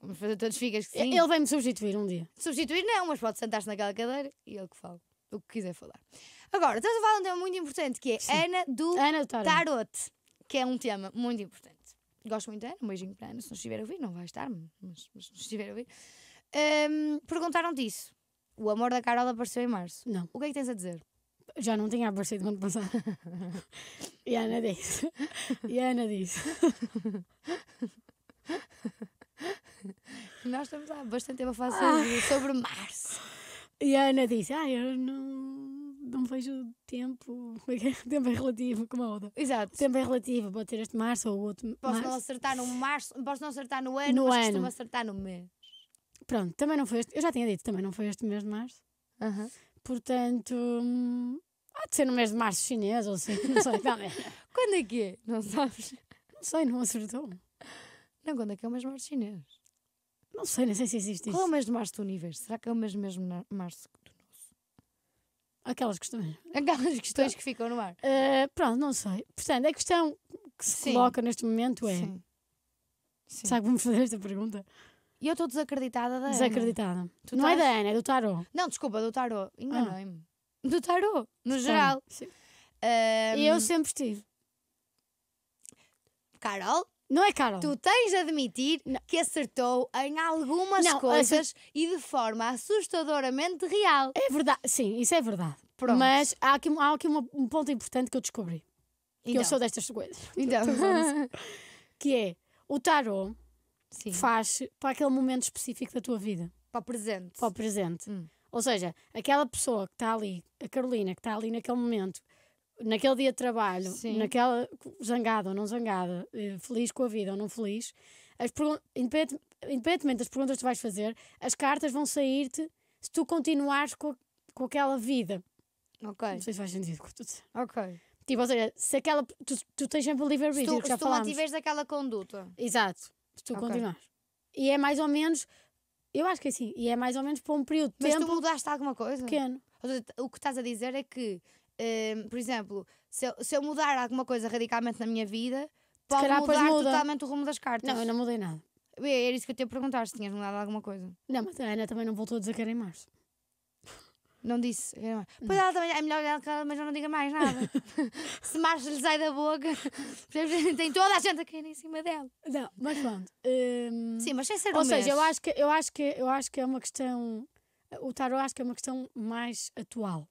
S1: vamos fazer todos ficas que sim. Ele vai-me substituir um dia.
S2: Substituir não, mas pode sentar-se naquela cadeira e ele que fala. O que quiser falar. Agora, estamos a falar de um tema muito importante que é Sim. Ana do Ana do Tarot. Tarot, que é um tema muito importante gosto muito da Ana, um beijinho para a Ana, se não estiver a ouvir, não vai estar, mas, mas se estiver a ouvir. Um, perguntaram disso. O amor da Carol apareceu em março.
S1: Não. O que é que tens a dizer? Já não tinha aparecido quando ano passado. e a Ana disse. E a Ana disse. Nós estamos há bastante tempo a falar ah. sobre, ah. sobre março. E a Ana disse: Ah, eu não não vejo tempo. tempo é relativo, como a Oda. Exato. Tempo é relativo, pode ter este março ou outro. Posso março. não acertar
S2: no março, posso não acertar no ano, no mas ano. costumo acertar
S1: no mês. Pronto, também não foi este. Eu já tinha dito, também não foi este mês de março. Uh -huh. Portanto. Hum, há de ser no mês de março chinês ou assim, não sei. também. quando é que é? Não sabes? Não sei, não acertou. Não, quando é que é o mês de março chinês?
S2: Não sei, nem sei se existe Qual isso. Qual é o mês de março do universo? Será que é o mês mesmo março
S1: Aquelas questões. Aquelas questões que ficam no ar. Uh, pronto, não sei. Portanto, a questão que se Sim. coloca neste momento é. Sim. Sim. Sabe como fazer esta pergunta?
S2: E eu estou desacreditada da Desacreditada.
S1: Ana. Tu não é estás... é da Ana, é do Tarot.
S2: Não, desculpa, do Tarot. Enganei-me. Ah. Do Tarot, no Sim. geral. Sim. Um... E eu sempre estive. Carol, não é, Carol? Tu tens de admitir não. que acertou
S1: em algumas não, coisas e de forma assustadoramente real. É verdade, sim, isso é verdade. Pronto. Mas há aqui, há aqui um ponto importante que eu descobri. Então. Que eu então. sou destas coisas. Então. então que é, o tarot sim. faz para aquele momento específico da tua vida. Para o presente. Para o presente. Hum. Ou seja, aquela pessoa que está ali, a Carolina, que está ali naquele momento naquele dia de trabalho, Sim. naquela zangada ou não zangada, eh, feliz com a vida ou não feliz, as independente, independentemente das perguntas que tu vais fazer, as cartas vão sair-te se tu continuares com, com aquela vida. Ok. Não sei se faz sentido com tudo. Ok. Tipo, ou seja, se aquela. Tu, tu tens sempre o livre-arbítrio. Se tu, já se tu mantiveres aquela conduta. Exato. Se tu okay. continuares. E é mais ou menos. Eu acho que é assim. E é mais ou menos para um período de Mas tempo. Mas tu mudaste alguma coisa? Pequeno.
S2: O que estás a dizer é que um, por exemplo, se eu, se eu mudar alguma coisa radicalmente na minha vida, pode calhar, mudar muda. totalmente o rumo das cartas. Não, eu não mudei nada. É, era isso que eu te ia perguntar, se tinhas mudado alguma coisa. Não, mas a Ana também não voltou a dizer que era em março. Não disse. Pois ela também, é melhor ela, mas eu não diga mais nada. Se março lhe sai da boca, tem toda a gente a cair em cima dela.
S1: Não, mas pronto. Hum, Sim, mas sem ser Ou um seja, mês. eu acho, que, eu, acho que, eu acho que é uma questão. O tarot acho que é uma questão mais atual.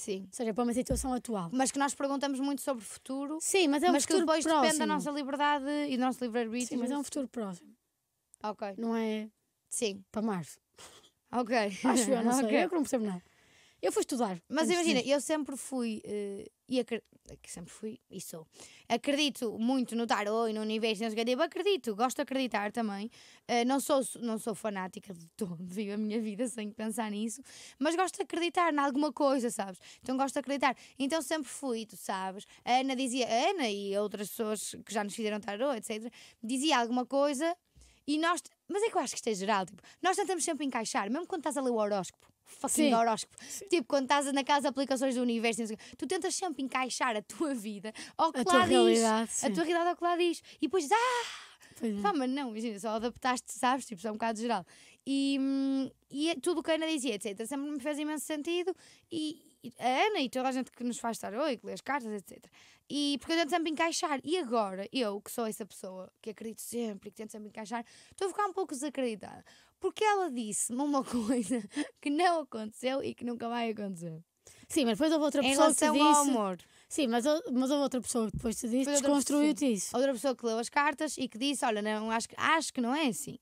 S1: Sim. Ou seja, para uma situação atual. Mas que nós perguntamos muito sobre o futuro. Sim, mas é um mas futuro que depois próximo. depende da nossa
S2: liberdade e do nosso livre-arbítrio. Sim, mas é um futuro próximo. Ok. Não
S1: é. Sim. Para março. Ok. Acho eu, não okay. Eu que não percebo nada. Eu fui estudar. Mas antes imagina, de... eu
S2: sempre fui. Uh, e acredito, sempre fui e sou. Acredito muito no tarô e no universo, não sei o tipo, acredito, gosto de acreditar também. Uh, não, sou, não sou fanática de todo, vivo a minha vida sem pensar nisso, mas gosto de acreditar em alguma coisa, sabes? Então gosto de acreditar. Então sempre fui, tu sabes. A Ana dizia, a Ana e outras pessoas que já nos fizeram tarô, etc., dizia alguma coisa e nós. Mas é que eu acho que isto é geral, tipo, nós tentamos sempre encaixar, mesmo quando estás a ler o horóscopo fucking horóscopo. Tipo, quando estás naquelas aplicações do universo, tu tentas sempre encaixar a tua vida ao que a lá diz. Realidade, a tua realidade ao que lá diz. E depois, ah! Pois é. Pá, mas não, imagina, só adaptaste, sabes? Tipo, só é um bocado geral. E, hum, e é tudo o que a Ana dizia, etc. Sempre me fez imenso sentido. E, a Ana e toda a gente que nos faz estar oi, que lê as cartas, etc. E porque eu tento sempre encaixar. E agora, eu, que sou essa pessoa que acredito sempre e que tento sempre encaixar, estou a ficar um pouco desacreditada. Porque ela disse-me uma coisa que não aconteceu e que nunca vai acontecer. Sim, mas depois houve outra pessoa que te disse. Ao amor. Sim, mas, mas houve outra pessoa que depois te disse, desconstruiu-te isso. Outra pessoa que leu as cartas e que disse: Olha, não, acho, acho que não é assim.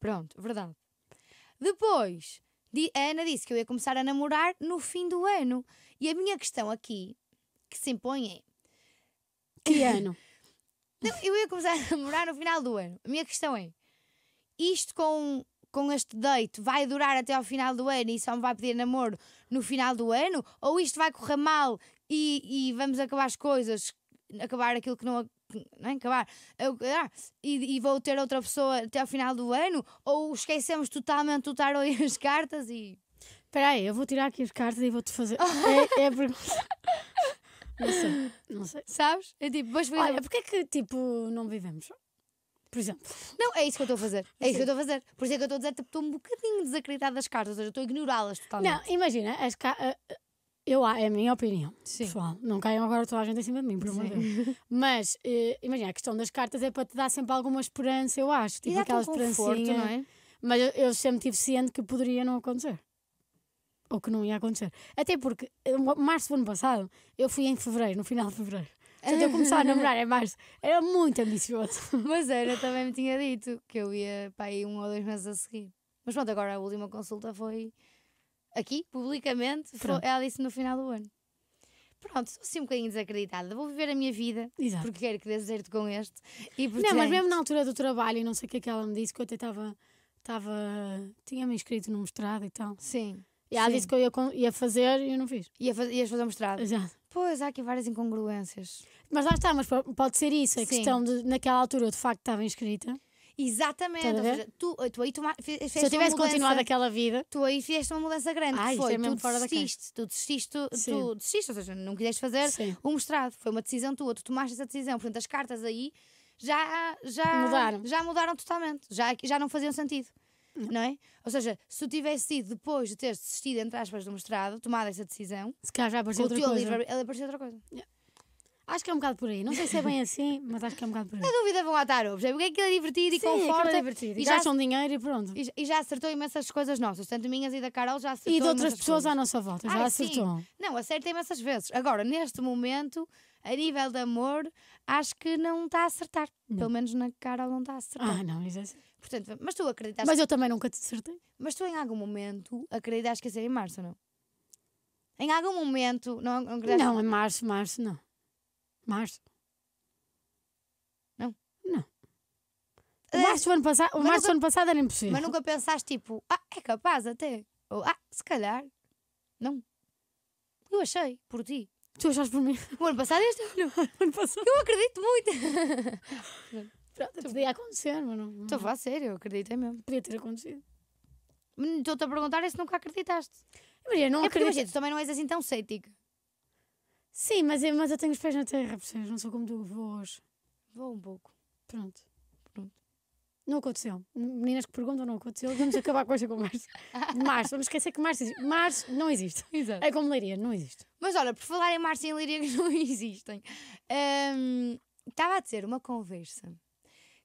S2: Pronto, verdade. Depois, a Ana disse que eu ia começar a namorar no fim do ano. E a minha questão aqui, que se impõe, é. Que ano? Não, eu ia começar a namorar no final do ano. A minha questão é: isto com com este date vai durar até ao final do ano e só me vai pedir namoro no final do ano? Ou isto vai correr mal e, e vamos acabar as coisas, acabar aquilo que não, nem é acabar é eu, ah, e, e, vou ter outra pessoa até ao final do ano ou esquecemos totalmente o tarô e as cartas e espera aí eu vou tirar aqui as cartas e vou-te
S1: fazer é, é a pergunta não sei não sei sabes é tipo depois olha porque é que tipo não vivemos por exemplo. Não, é isso que eu estou a fazer. É isso que eu estou a fazer.
S2: Por isso é que eu estou a dizer, estou um bocadinho desacreditada das cartas, ou seja, estou a ignorá-las totalmente. Não, imagina, as cartas. Eh,
S1: eu, ah, é a minha opinião, Sim. pessoal. Não caiam agora toda a gente em cima de mim, por amor de Mas, eh, imagina, a questão das cartas é para te dar sempre alguma esperança, eu acho. Tipo aquela esperança é? Mas eu, sempre tive ciente que poderia não acontecer. Ou que não ia acontecer. Até porque, eh, março do ano passado, eu fui em fevereiro, no final de fevereiro.
S2: Portanto, eu começar a namorar em é
S1: março. Era muito ambicioso. Mas era,
S2: também me tinha dito que eu ia para aí um ou dois meses a seguir. Mas pronto, agora a última consulta foi aqui, publicamente. Foi, ela disse no final do ano. Pronto, sou assim um bocadinho desacreditada. Vou viver a minha vida Exato. porque quero
S1: que deserto com este. E Não, mas mesmo na altura do trabalho, e não sei o que é que ela me disse, que eu até estava. Tava, tinha-me inscrito no mestrado e tal. Sim. E ela Sim. disse que eu ia, ia fazer e eu não fiz. Ia faz, ias fazer o mestrado. Exato. Pois, há aqui várias incongruências. Mas lá está, mas pode ser isso, a Sim. questão de naquela altura eu de facto estava inscrita.
S2: Exatamente, ou seja, tu, eh, tu aí tu fizeste Se eu tivesse mudança, continuado aquela vida. Tu aí fizeste uma mudança grande, Ai, foi, é tu, desististe, tu desististe, tu desististe, tu desististe, ou seja, não quiseste fazer o um mostrado foi uma decisão tua, tu tomaste essa decisão, portanto as cartas aí já, já, mudaram. já mudaram totalmente, já, já não faziam sentido não é? Ou seja, se tu tivesse sido depois de teres desistido, entre aspas, do mestrado, tomado essa decisão,
S1: se calhar já apareceu outra coisa. ele apareceu outra coisa. Acho que é um bocado por aí. Não sei se é bem assim, mas acho que é um bocado por aí. A dúvida vão lá estar ovos. Porque é aquilo é divertido e Sim, é conforta. É divertido. E, e já acham dinheiro e
S2: pronto. E, e, já acertou imensas coisas nossas, tanto minhas e da Carol, já acertou. E de outras pessoas coisas. à nossa
S1: volta, já Ai, acertou. Sim.
S2: Não, acerta imensas vezes. Agora, neste momento, a nível de amor, acho que não está a acertar. Não. Pelo menos na Carol não está a acertar. Ah, não, isso é assim. Portanto, mas tu acreditas. Mas eu também nunca te acertei. Mas tu em algum momento acreditas que ia ser em março ou não? Em algum momento. Não, não, acreditas... não em
S1: março, março não. Março. Não? Não. O março do ano passado, o março nunca, ano passado era impossível. Mas nunca
S2: pensaste tipo, ah, é capaz até. Ou ah, se calhar. Não. Eu achei, por ti. Tu achaste por mim? O ano passado este? Não, ano passado. Eu acredito muito. Pronto, podia acontecer, mas não. Estou a falar sério, acreditei mesmo. Podia ter acontecido. Estou-te a perguntar é se nunca acreditaste. Maria, não é porque, acredito. imagina, tu também não és
S1: assim tão cético. Sim, mas, eu- mas eu tenho os pés na terra, percebes? Não sou como tu, hoje. Vou um pouco. Pronto. Pronto. Não aconteceu. Meninas que perguntam, não aconteceu. Vamos acabar com esta conversa. Março, vamos esquecer que Março existe. Março não existe. Exato. É como leiria, não existe. Mas olha, por falar em Março e Leiria que não existem, hum,
S2: estava a ter uma conversa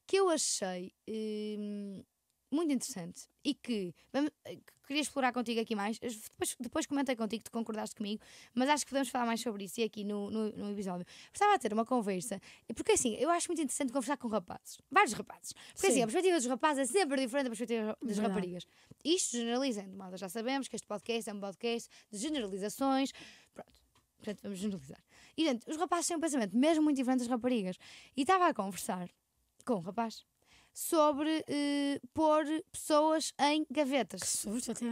S2: que eu achei hum, muito interessante e que vamos, eh, queria explorar contigo aqui mais. Depois, depois comentei contigo, tu concordaste comigo, mas acho que podemos falar mais sobre isso aqui no, no, no episódio. Estava a ter uma conversa, porque assim, eu acho muito interessante conversar com rapazes, vários rapazes, porque assim, Sim. assim, a perspectiva dos rapazes é sempre diferente da perspectiva é das Verdade. raparigas. Isto generalizando, mas já sabemos que este podcast é um podcast de generalizações, pronto. Portanto, vamos generalizar. E, gente, os rapazes têm um pensamento mesmo muito diferente das raparigas. E estava a conversar com um rapaz, sobre eh, pôr pessoas em gavetas. Que susto, até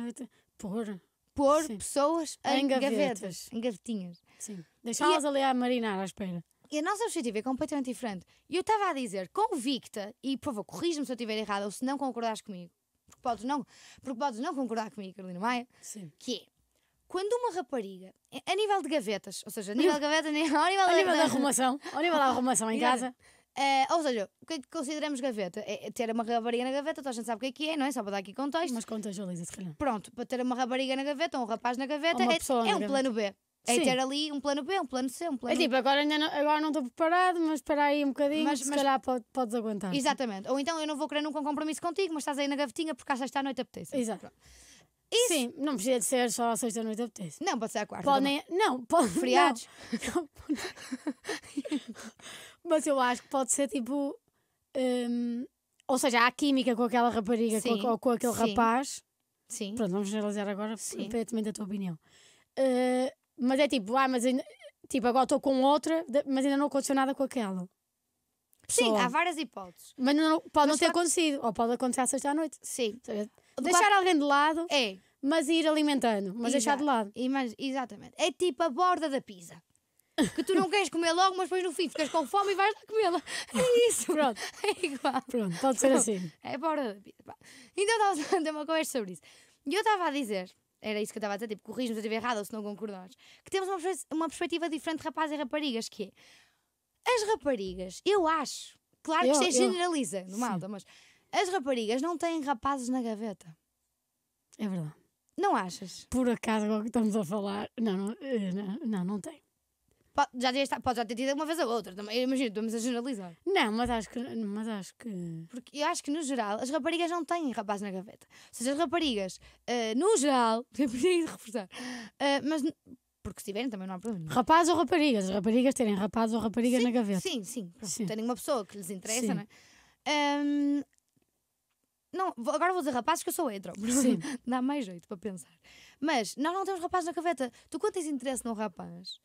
S2: pôr. Pôr Sim. pessoas em, Em gavetas. Em gavetinhas. Sim. Deixá-las ali a marinar à espera. E a nossa objetivo é completamente diferente. E eu estava a dizer, convicta, e por favor, corrija-me se eu estiver errada ou se não concordares comigo, porque podes não, porque podes não concordar comigo, Carolina Maia, Sim. que é quando uma rapariga, a nível de gavetas, ou seja, a nível de gavetas, a nível, a nível da arrumação, ao nível da arrumação em casa, Uh, ou seja, o que é que consideramos gaveta? É, é ter uma rapariga na gaveta, toda a gente sabe o que é que é, não é? Só para dar aqui contexto. Mas contextualiza-se, calhar. Pronto, para ter uma rapariga na gaveta ou um rapaz na gaveta é, é, um gaveta. plano B. É Sim. ter ali um plano B, um plano C, um plano É tipo, agora, ainda não, agora não estou preparado, mas espera aí um bocadinho, mas, se mas... calhar podes, podes aguentar. Exatamente. Ou então eu não vou querer nunca um compromisso contigo, mas estás aí na gavetinha
S1: porque às sexta à noite apetece. Exato. Pronto. Isso. Sim, não precisa de ser só a sexta noite apetece. Não, pode ser a quarta. Não, pode. Feriados. Não. não. Mas eu acho que pode ser tipo. Hum, ou seja, há química com aquela rapariga com, ou com aquele sim. rapaz. Sim. Pronto, vamos generalizar agora, Sim. independentemente da tua opinião. Uh, mas é tipo, ah, mas ainda, tipo, agora estou com outra, mas ainda não aconteceu nada com aquela. Sim, há várias hipóteses. Mas não, pode não ter acontecido, ou pode acontecer à sexta à noite. Sim. Deixar alguém de lado, É, mas ir alimentando, mas deixar de lado. imag- exatamente.
S2: É tipo a borda da pizza que tu não queres comer logo, mas depois no fim ficas com fome e vais lá
S1: comê-la. É isso. Pronto. É igual. Pronto, pode ser assim.
S2: É bora da vida. Então estava a uma conversa sobre isso. E eu estava a dizer, era isso que eu estava a dizer, tipo, corrige me se eu estiver errado ou se não concordares, que temos uma, uma perspectiva diferente de rapazes e raparigas, que é as raparigas, eu acho, claro que isto é generaliza, no malta, mas as raparigas não têm rapazes na gaveta.
S1: É verdade. Não achas? Por acaso, agora que estamos a falar, não,
S2: não, eh, não, não, não tem. Pode já, ter, estar pode já ter tido uma vez ou outra. Também, imagina, estamos a generalizar. Não, mas acho que. Mas acho que. Porque eu acho que, no geral, as raparigas não têm rapaz na gaveta. Ou seja, as raparigas, eh, no geral, eu de reforçar, eh, mas. Porque se tiverem também não há problema. nenhum.
S1: Rapaz ou raparigas? As raparigas terem rapaz ou rapariga na gaveta.
S2: Sim, sim. pronto, Sim. Terem uma pessoa que lhes interessa, Sim. não é? não, agora vou dizer rapazes que eu sou hetero. Sim. Dá mais jeito para pensar. Mas nós não temos rapaz na gaveta. Tu, quando tens interesse num rapaz,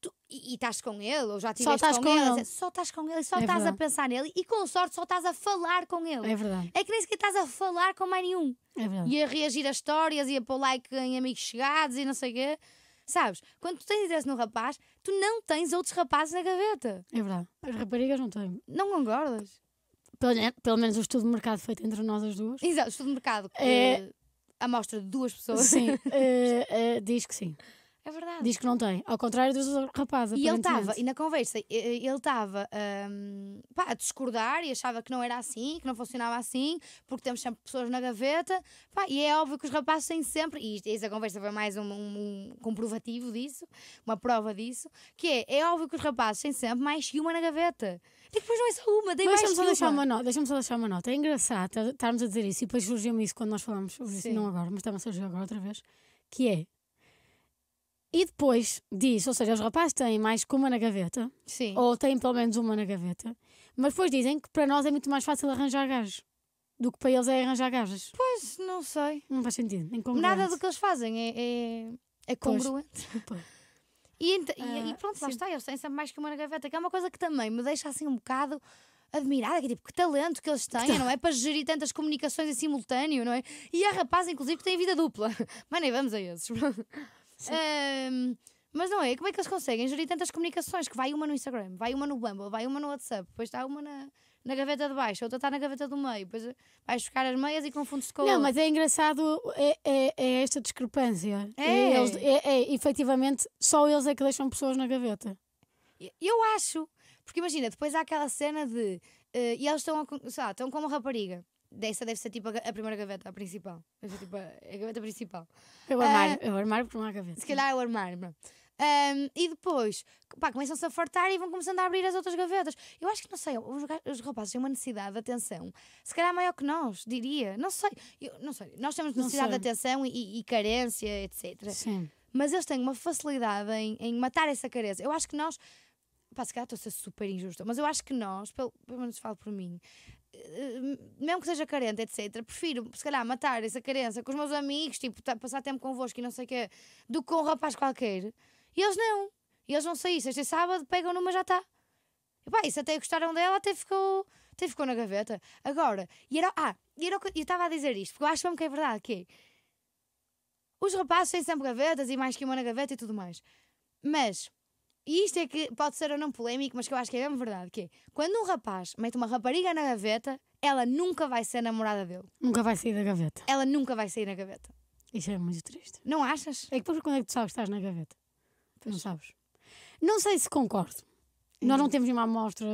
S2: tu, e estás com ele, ou já estiveste só com, com ele, ele. É, só estás com ele, só é estás verdade. a pensar nele e com sorte só estás a falar com ele. É verdade. É que nem sequer estás a falar com mais nenhum. É verdade. E a reagir a histórias e a pôr like em amigos chegados e não sei o quê. Sabes? Quando tu tens interesse no rapaz, tu não tens outros rapazes na gaveta. É verdade. As
S1: raparigas não têm. Não concordas? Pelo, pelo menos o estudo de mercado feito entre nós as duas. Exato, o estudo de mercado. É... A amostra de duas pessoas. Sim, uh, uh, diz que sim. É verdade. Diz que não tem, ao contrário dos rapazes. E ele estava, e na
S2: conversa, ele estava um, a discordar e achava que não era assim, que não funcionava assim, porque temos sempre pessoas na gaveta. Pá, e é óbvio que os rapazes têm sempre, e essa conversa foi mais um, um, um, comprovativo disso, uma prova disso, que é, é óbvio que os rapazes têm sempre mais que uma na gaveta. E depois não é só uma, tem mais que deixar uma.
S1: nota, Deixa-me só deixar uma nota. É engraçado estarmos a dizer isso e depois surgiu-me isso quando nós falamos, não agora, mas estamos a surgir agora outra vez, que é e depois diz, ou seja, os rapazes têm mais que uma na gaveta, Sim. ou têm pelo menos uma na gaveta, mas depois dizem que para nós é muito mais fácil arranjar gajos do que para eles é arranjar gajas. Pois, não sei. Não faz sentido. Nada do que eles fazem
S2: é, é,
S1: é congruente. Pois,
S2: e, uh, e, pronto, sim. lá está, eles têm sempre mais que uma na gaveta, que é uma coisa que também me deixa assim um bocado admirada, que é tipo, que talento que eles têm, não é? Para gerir tantas comunicações em simultâneo, não é? E há rapazes, inclusive, que tem vida dupla. Mas nem vamos a esses. mas não é, como é que eles conseguem gerir tantas comunicações? Que vai uma no Instagram, vai uma no Bumble, vai uma no WhatsApp, depois está uma na, na gaveta de baixo, outra está na gaveta do meio, depois vais buscar as meias e confundes com Não, mas é
S1: engraçado é, é, é esta discrepância. É. É. é. eles, é, é, efetivamente, só eles é que deixam pessoas na gaveta.
S2: Eu acho, porque imagina, depois há aquela cena de. Uh, e eles estão, sei lá, estão com uma rapariga Dessa deve ser tipo a, primeira gaveta, a principal. Deve ser tipo a, a gaveta principal.
S1: É o armário, ah, é o armário porque não há gaveta. Se calhar
S2: é o armário, pronto. Um, e depois, pá, começam-se a fartar e vão começando a abrir as outras gavetas. Eu acho que, não sei, os, os rapazes têm uma necessidade de atenção, se calhar maior que nós, diria. Não sei, eu, não sei. Nós temos necessidade de atenção e, e, carência, etc. Sim. Mas eles têm uma facilidade em, em matar essa carência. Eu acho que nós, pá, se calhar estou a ser super injusta, mas eu acho que nós, pelo, pelo menos falo por mim, eh, mesmo que seja carente, etc., prefiro, se calhar, matar essa carência com os meus amigos, tipo, tá, passar tempo convosco e não sei o quê, do que com um rapaz qualquer. E eles não. E eles vão sair sexta e sábado, pegam numa já está. E pá, isso até gostaram dela, até ficou, até ficou na gaveta. Agora, e era, ah, e era, eu estava a dizer isto, porque eu acho mesmo que é verdade, que é, os rapazes têm sempre gavetas e mais que uma na gaveta e tudo mais. Mas e isto é que pode ser ou não polémico, mas que eu acho que é mesmo verdade, que é, quando um rapaz mete uma rapariga na gaveta, ela nunca vai ser namorada dele.
S1: Nunca vai sair da gaveta. Ela nunca vai sair da gaveta. Isso é muito triste. Não achas? É que depois quando é que tu sabes que estás na gaveta? Não sabes. Não sei se concordo. Nós hum. não temos nenhuma amostra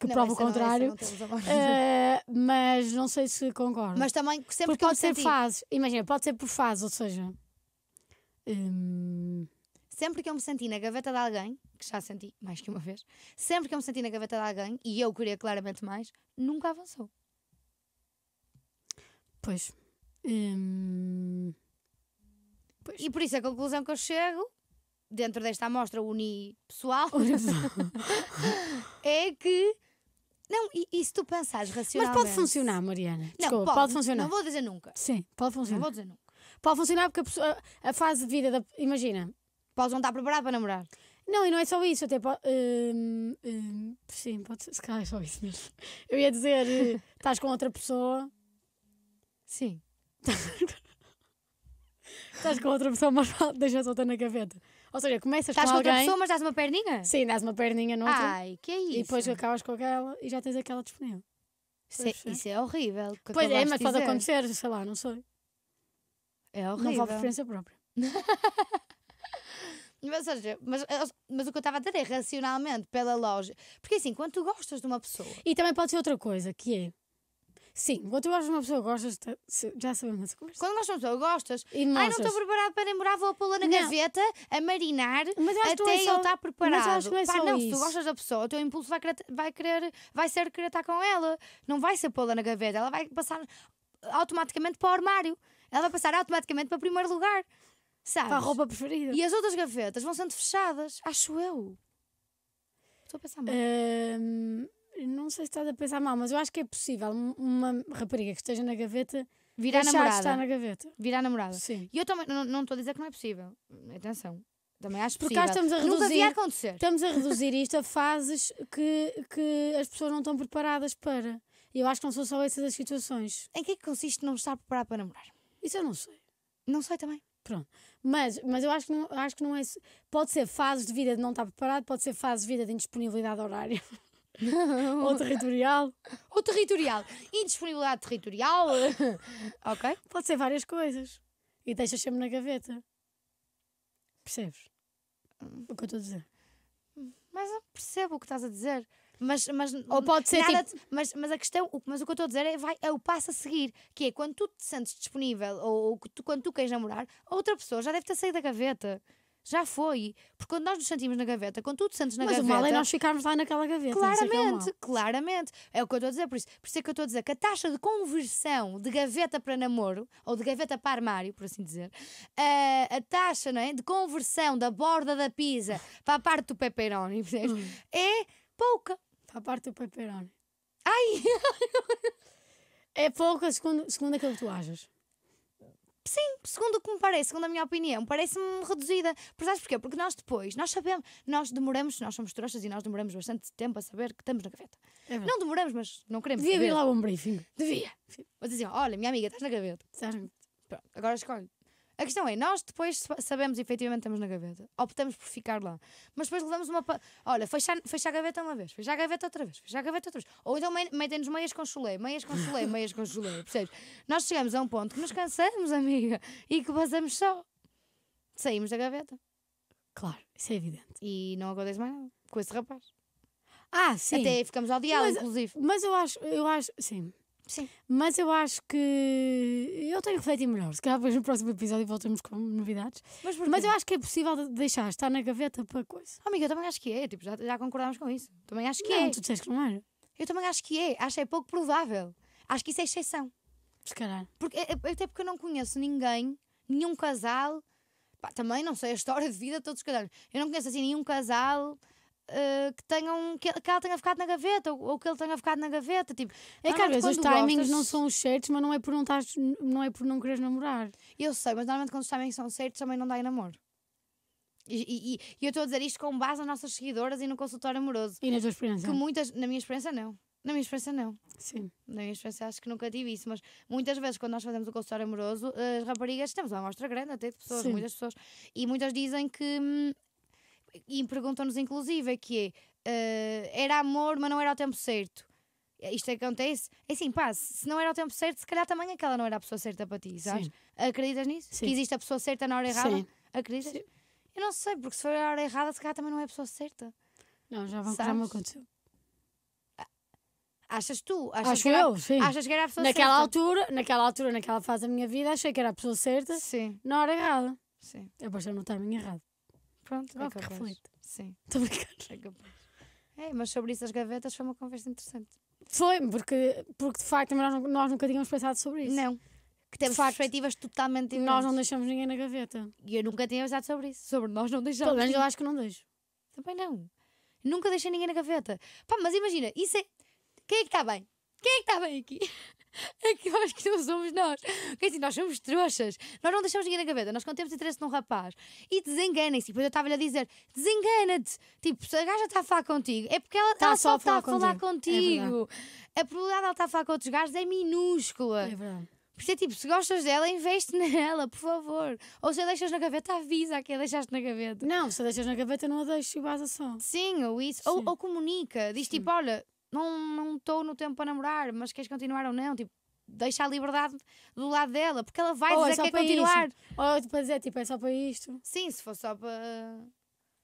S1: que não, prova o é, contrário. Não, não uh, eh, mas não sei se concordo. Mas também sempre Porque pode ser sentir. fases. Imagina, pode ser por fases, ou seja. Hum,
S2: sempre que eu me senti na gaveta de alguém, que já senti mais que uma vez, sempre que eu me senti na gaveta de alguém, e eu queria claramente mais, nunca avançou. Pois. Hum... pois. E por isso a conclusão que eu chego, dentro desta amostra unipessoal, é
S1: que. Não, e, e, se tu pensares racionalmente. Mas pode funcionar, Mariana. Desculpa, não, pode, pode funcionar. Não vou dizer nunca. Sim, pode funcionar. Não vou dizer nunca. Pode funcionar porque a, pessoa, a fase de vida da. Imagina, Podes não estar preparado para namorar. Não, e não é só isso, até pode. Hum, hum, sim, pode ser. Se calhar é só isso mesmo. Eu ia dizer, eh, estás com outra pessoa. Sim. estás com outra pessoa, mas deixas outra na gaveta. Ou seja, começas estás com, com outra pessoa, mas dás uma perninha? Sim, dás uma perninha noutra. Ai, que é isso? E depois acabas com aquela e já tens aquela disponível. Isso, é, é. isso é horrível. Pois é, mas pode dizer. acontecer, sei lá, não sei. É horrível. Não vale preferência própria.
S2: Mas, seja, mas, eh, mas o que eu estava a dizer é racionalmente, pela loja. Porque assim, quando tu
S1: gostas de uma pessoa. E também pode ser outra coisa, que é. Sim, quando tu gostas de uma pessoa, gostas. De... Já sabemos essa coisa. Quando gostas de uma pessoa, gostas. E não Ai, não estou
S2: preparado para namorar, vou pô-la na gaveta, a marinar, mas até ele estar preparado. Mas acho que não é, é Pá, só não, isso. se tu gostas da pessoa, o teu impulso vai querer, vai querer, vai ser querer estar com ela. Não vai ser pô-la na gaveta, ela vai passar automaticamente para o armário. Ela vai passar automaticamente para o primeiro lugar. Sabes? Para a roupa preferida. E as outras
S1: gavetas vão sendo fechadas, acho eu. Estou a pensar mal. não sei se estás a pensar mal, mas eu acho que é possível uma rapariga que esteja na gaveta virar namorada. estar na gaveta. Virar
S2: namorada. Sim.
S1: E eu também não, estou a dizer que não é possível.
S2: Atenção. Também acho Porque possível. estamos a reduzir, Nunca vi acontecer.
S1: Estamos a reduzir isto a fases que, que as pessoas não estão preparadas para. E eu acho que não são só essas as situações. Em que é que consiste não estar preparado para namorar? Isso eu não sei. Não sei também. Pronto. Mas, mas eu acho que, não, acho que não é. Pode ser fases de vida de não estar preparado, pode ser fases de vida de indisponibilidade horária. ou territorial. Ou territorial. Indisponibilidade territorial. ok? Pode ser várias coisas. E deixas sempre na gaveta. Percebes? O que eu estou a dizer. Mas eu percebo o que estás a dizer. Mas,
S2: mas, Ou pode ser nada, tipo... mas, mas a questão, mas o que eu estou a dizer é, vai, é o passo a seguir, que é quando tu te sentes disponível ou, tu, quando tu queres namorar, outra pessoa já deve ter saído da gaveta. Já foi. Porque quando nós nos sentimos na gaveta, quando tu te sentes na mas gaveta. Mas o mal é nós ficarmos lá naquela gaveta. É claramente, é claramente. É o que eu estou a dizer. Por isso, por isso é que eu estou a dizer que a taxa de conversão de gaveta para namoro, ou de gaveta para armário, por assim dizer, a, eh, a taxa não é, de conversão da borda da pizza para a parte do pepperoni, hum. é pouca para a parte do pepperoni. Ai! é pouca segundo, segundo aquilo que tu achas. Sim, segundo o que me parece, segundo a minha opinião, parece-me reduzida. sabes porquê? Porque nós depois, nós sabemos, nós demoramos, nós somos trouxas e nós demoramos bastante tempo a saber que estamos na gaveta. É não demoramos, mas não queremos Devia vir lá um briefing. Devia. Mas assim, olha, minha amiga, estás na gaveta. Estás Pronto, agora escolhe. A questão é, nós depois sabemos efetivamente estamos na gaveta, optamos por ficar lá, mas depois levamos uma. Pa... Olha, fecha, fecha a gaveta uma vez, fecha a gaveta outra vez, fecha a gaveta outra vez. Ou então metem-nos meias com chulé, meias com chulé, meias com chulé, percebes? Nós chegamos a um ponto que nos cansamos, amiga, e que passamos só. Saímos da gaveta. Claro, isso é evidente. E não acontece mais nada com esse rapaz. Ah, sim. Até
S1: ficamos ao diálogo, mas, inclusive. Mas eu acho, eu acho, sim. Sim. Mas eu acho que eu tenho que refletir melhor. Se calhar depois no próximo episódio voltamos com novidades. Mas, Mas eu acho que é possível deixar estar na gaveta para coisa. Oh, amiga, eu também acho que é. Tipo, já, já concordámos com isso. Também acho que não, é. tu disseste que
S2: não era. Eu também acho que é. Acho que é pouco provável. Acho que isso é exceção. Se calhar. Porque, é, é, até porque eu não conheço ninguém, nenhum casal. Pá, também não sei a história de vida de todos os casais. Eu não conheço assim nenhum casal eh, que, tenham, que, que ela tenha ficado na gaveta ou, ou, que ele tenha ficado na gaveta. Tipo, é ah, que é os timings gostas... não são
S1: os certos, mas não é por não, estás,
S2: não é por não quereres namorar. Eu sei, mas normalmente quando os timings são certos também não dá em namoro. E, e, e eu estou a dizer isto com base nas nossas seguidoras e no consultório amoroso. E na tua experiência? Que muitas, na minha experiência, não. Na minha experiência, não. Sim. Na minha experiência, acho que nunca tive isso, mas muitas vezes, quando nós fazemos o consultório amoroso, eh, as raparigas, temos uma amostra grande até de pessoas, Sim. muitas pessoas, e muitas dizem que hum, e perguntam-nos inclusive que é, uh, era amor, mas não era ao tempo certo. Isto acontece? É assim, pá, se não era ao tempo certo, se calhar também aquela não era a pessoa certa para ti, sabes? Sim. Acreditas nisso? Sim. Que existe a pessoa certa na hora errada? Sim. Acreditas? Sim. Eu não sei, porque se for a hora errada, se calhar também não é a pessoa certa.
S1: Não, já, vamos já me aconteceu.
S2: Achas tu? Achas Acho que era, eu, sim. Achas que era a pessoa naquela certa?
S1: Altura, naquela altura, naquela fase da minha vida, achei que era a pessoa certa. Sim. Na hora errada. Sim. Eu não no timing errado. Pronto, é capaz. reflete. Sim. Estou brincando. É capaz. É, mas sobre isso as gavetas foi uma conversa interessante. Foi, porque, porque de facto nós, nós nunca tínhamos pensado sobre isso. Não. Que temos facto, perspectivas totalmente diferentes. Nós não deixamos ninguém na gaveta. E eu nunca tinha pensado sobre isso. Sobre nós
S2: não deixamos. Pelo menos eu acho que não deixo. Também não. Nunca deixei ninguém na gaveta. Pá, mas imagina, isso é. Quem é que está bem? Quem é que está bem aqui? É que eu acho que não somos nós. Porque assim, nós somos trouxas. Nós não deixamos ninguém na gaveta. Nós, contemos interesse num rapaz e desenganem-se, depois eu estava-lhe a dizer: desengana-te. Tipo, se a gaja está a falar contigo, é porque ela, está só está a falar contigo. É a probabilidade de ela estar a falar com outros gajos é minúscula. É verdade. Por isso é tipo, se gostas dela, investe nela, por favor. Ou se a deixas na gaveta, avisa a quem a deixaste na gaveta. Não, se a deixas na gaveta, não a deixes e vaza só. Sim, ou isso. Sim. Ou, ou, comunica. Diz Sim. tipo, olha, não estou no tempo para namorar, mas queres continuar ou não? Tipo, deixa a liberdade do lado dela, porque ela vai oh, é dizer é que quer continuar. Isso. Ou para dizer, tipo, é só para isto. Sim, se for só para.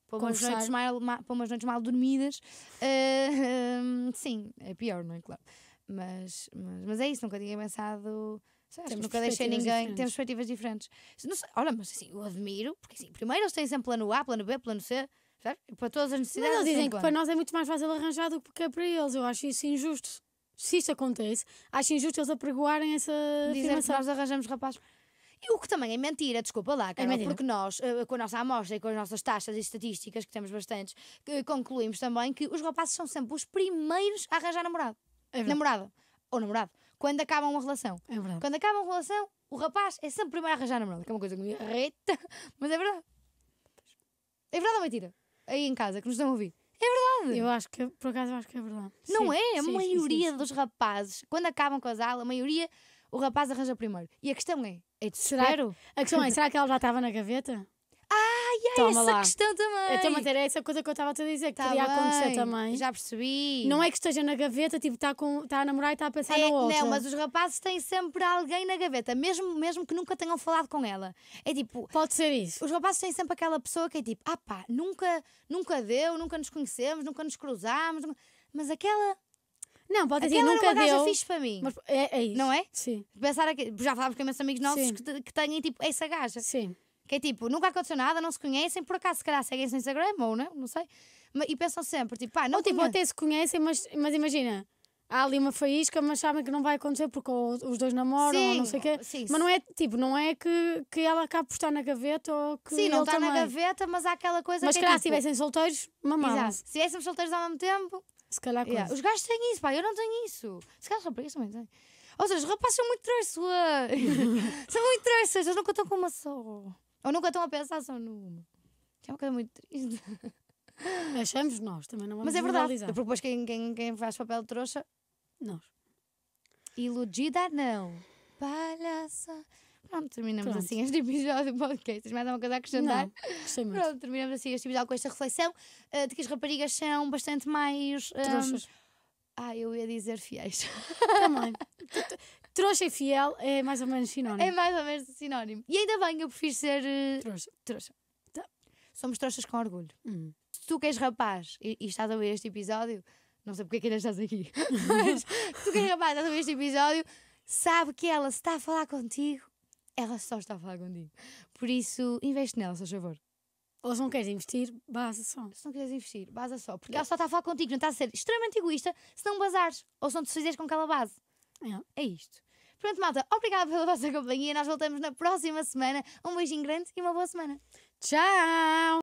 S2: Para umas, noites mal, mal, para umas noites mal dormidas, uh, sim, é pior, não é? Claro. Mas, mas, mas é isso, nunca tinha pensado. Sabe, nunca deixei ninguém. Diferentes. Temos perspectivas diferentes. Não sei, olha, mas assim, eu admiro, porque assim, primeiro eles têm sempre plano
S1: A, plano B, plano C. Para todas as necessidades. Mas eles dizem que para nós é muito mais fácil arranjar do que é para eles. Eu acho isso injusto. Se isto acontece, acho injusto eles apregoarem essa Dizem que nós
S2: arranjamos rapazes. E o que também é mentira, desculpa lá, é Carol, é porque nós, eh, eh, com a nossa amostra e com as nossas taxas e estatísticas, que temos bastantes, concluímos também que os rapazes são sempre os primeiros a arranjar namorado. É namorada. Ou namorado. Quando acabam uma relação. É verdade. Quando acabam uma relação, o rapaz é sempre o primeiro a arranjar namorado. Que é uma coisa que me irrita, mas é verdade. É verdade ou mentira? aí em casa que nos estão a ouvir. É verdade. Eu acho que, é, por acaso, eu acho
S1: que é verdade. Não sim, é? A sim, maioria sim, dos
S2: rapazes, quando acabam com as aulas, a maioria, o rapaz arranja primeiro.
S1: E a questão é, é de será, A questão é, será que ela já estava na gaveta? ai, essa lá. questão também. Eu então, também era essa coisa que eu estava a te dizer, que tá podia bem, acontecer também. Já percebi. Não é que esteja na gaveta, tipo, está tá a namorar e está a pensar é, outro. Não, mas os rapazes têm sempre alguém na gaveta,
S2: mesmo, mesmo que nunca tenham falado com ela. É tipo. Pode ser isso. Os rapazes têm sempre aquela pessoa que é tipo, ah pá, nunca, nunca deu, nunca nos conhecemos, nunca nos cruzámos, mas aquela. Não, pode Aquela dizer, nunca deu. fixe para mim. Mas é, é, isso. Não é? Sim. Pensar aqui, já falámos com meus amigos nossos que, que têm tipo essa gaja. Sim. Que é tipo, nunca aconteceu nada, não se conhecem, por acaso
S1: se calhar seguem-se no Instagram ou não, não sei. E pensam sempre, tipo, pá, não Ou oh, tipo, até se conhecem, mas, mas imagina, há ali uma faísca, mas sabem que não vai acontecer porque os dois namoram sim, ou não sei o quê. Sim, mas não é tipo, não é que, que ela acaba por estar na gaveta ou que. Sim, não está também. na gaveta, mas há aquela
S2: coisa mas que. Mas é calhar é, tipo... se estivessem solteiros,
S1: mamavam. Se
S2: estivéssemos solteiros ao mesmo tempo. Se calhar coisa. Yeah. Os gajos têm isso, pá, eu não tenho isso. Se calhar só para isso também tem. Ou seja, os rapazes são muito traiçoeiros. são muito traiçoeiros, eles nunca estão com uma só. Ou nunca estão a pensar só numa. Que é uma coisa muito triste. Achamos
S1: nós, também não vamos Mas é verdade, eu depois
S2: quem, quem, quem faz papel de trouxa. Nós. Iludida não. Palhaça. Pronto, terminamos Pronto. assim este episódio do podcast. Tens mais alguma coisa a acrescentar? Não, Pronto, terminamos assim este episódio com esta reflexão uh, de que as raparigas são bastante mais. Um, ehm, Trouxas. Ah, eu ia dizer fiéis. Também. Trouxa e fiel é mais ou menos sinónimo. É mais ou menos sinónimo. E ainda bem, eu prefiro ser. eh, Trouxa. Trouxa. Tá. Somos trouxas com orgulho. Hum. Se tu que és rapaz e, e estás a ver este episódio, não sei porque é que ainda estás aqui, mas se tu que és rapaz e estás a ver este episódio, sabe que ela se está a falar contigo, ela só está a falar contigo. Por isso, investe nela, se favor. Ou se não queres investir, base só. Se não queres investir, basa só. Porque ela só está a falar contigo, não está a ser extremamente egoísta se não bazares. Ou se não te fizeres com aquela base. É. É isto. Pronto, malta, obrigada pela vossa companhia. Nós voltamos na próxima semana. Um beijinho grande e uma boa semana. Tchau!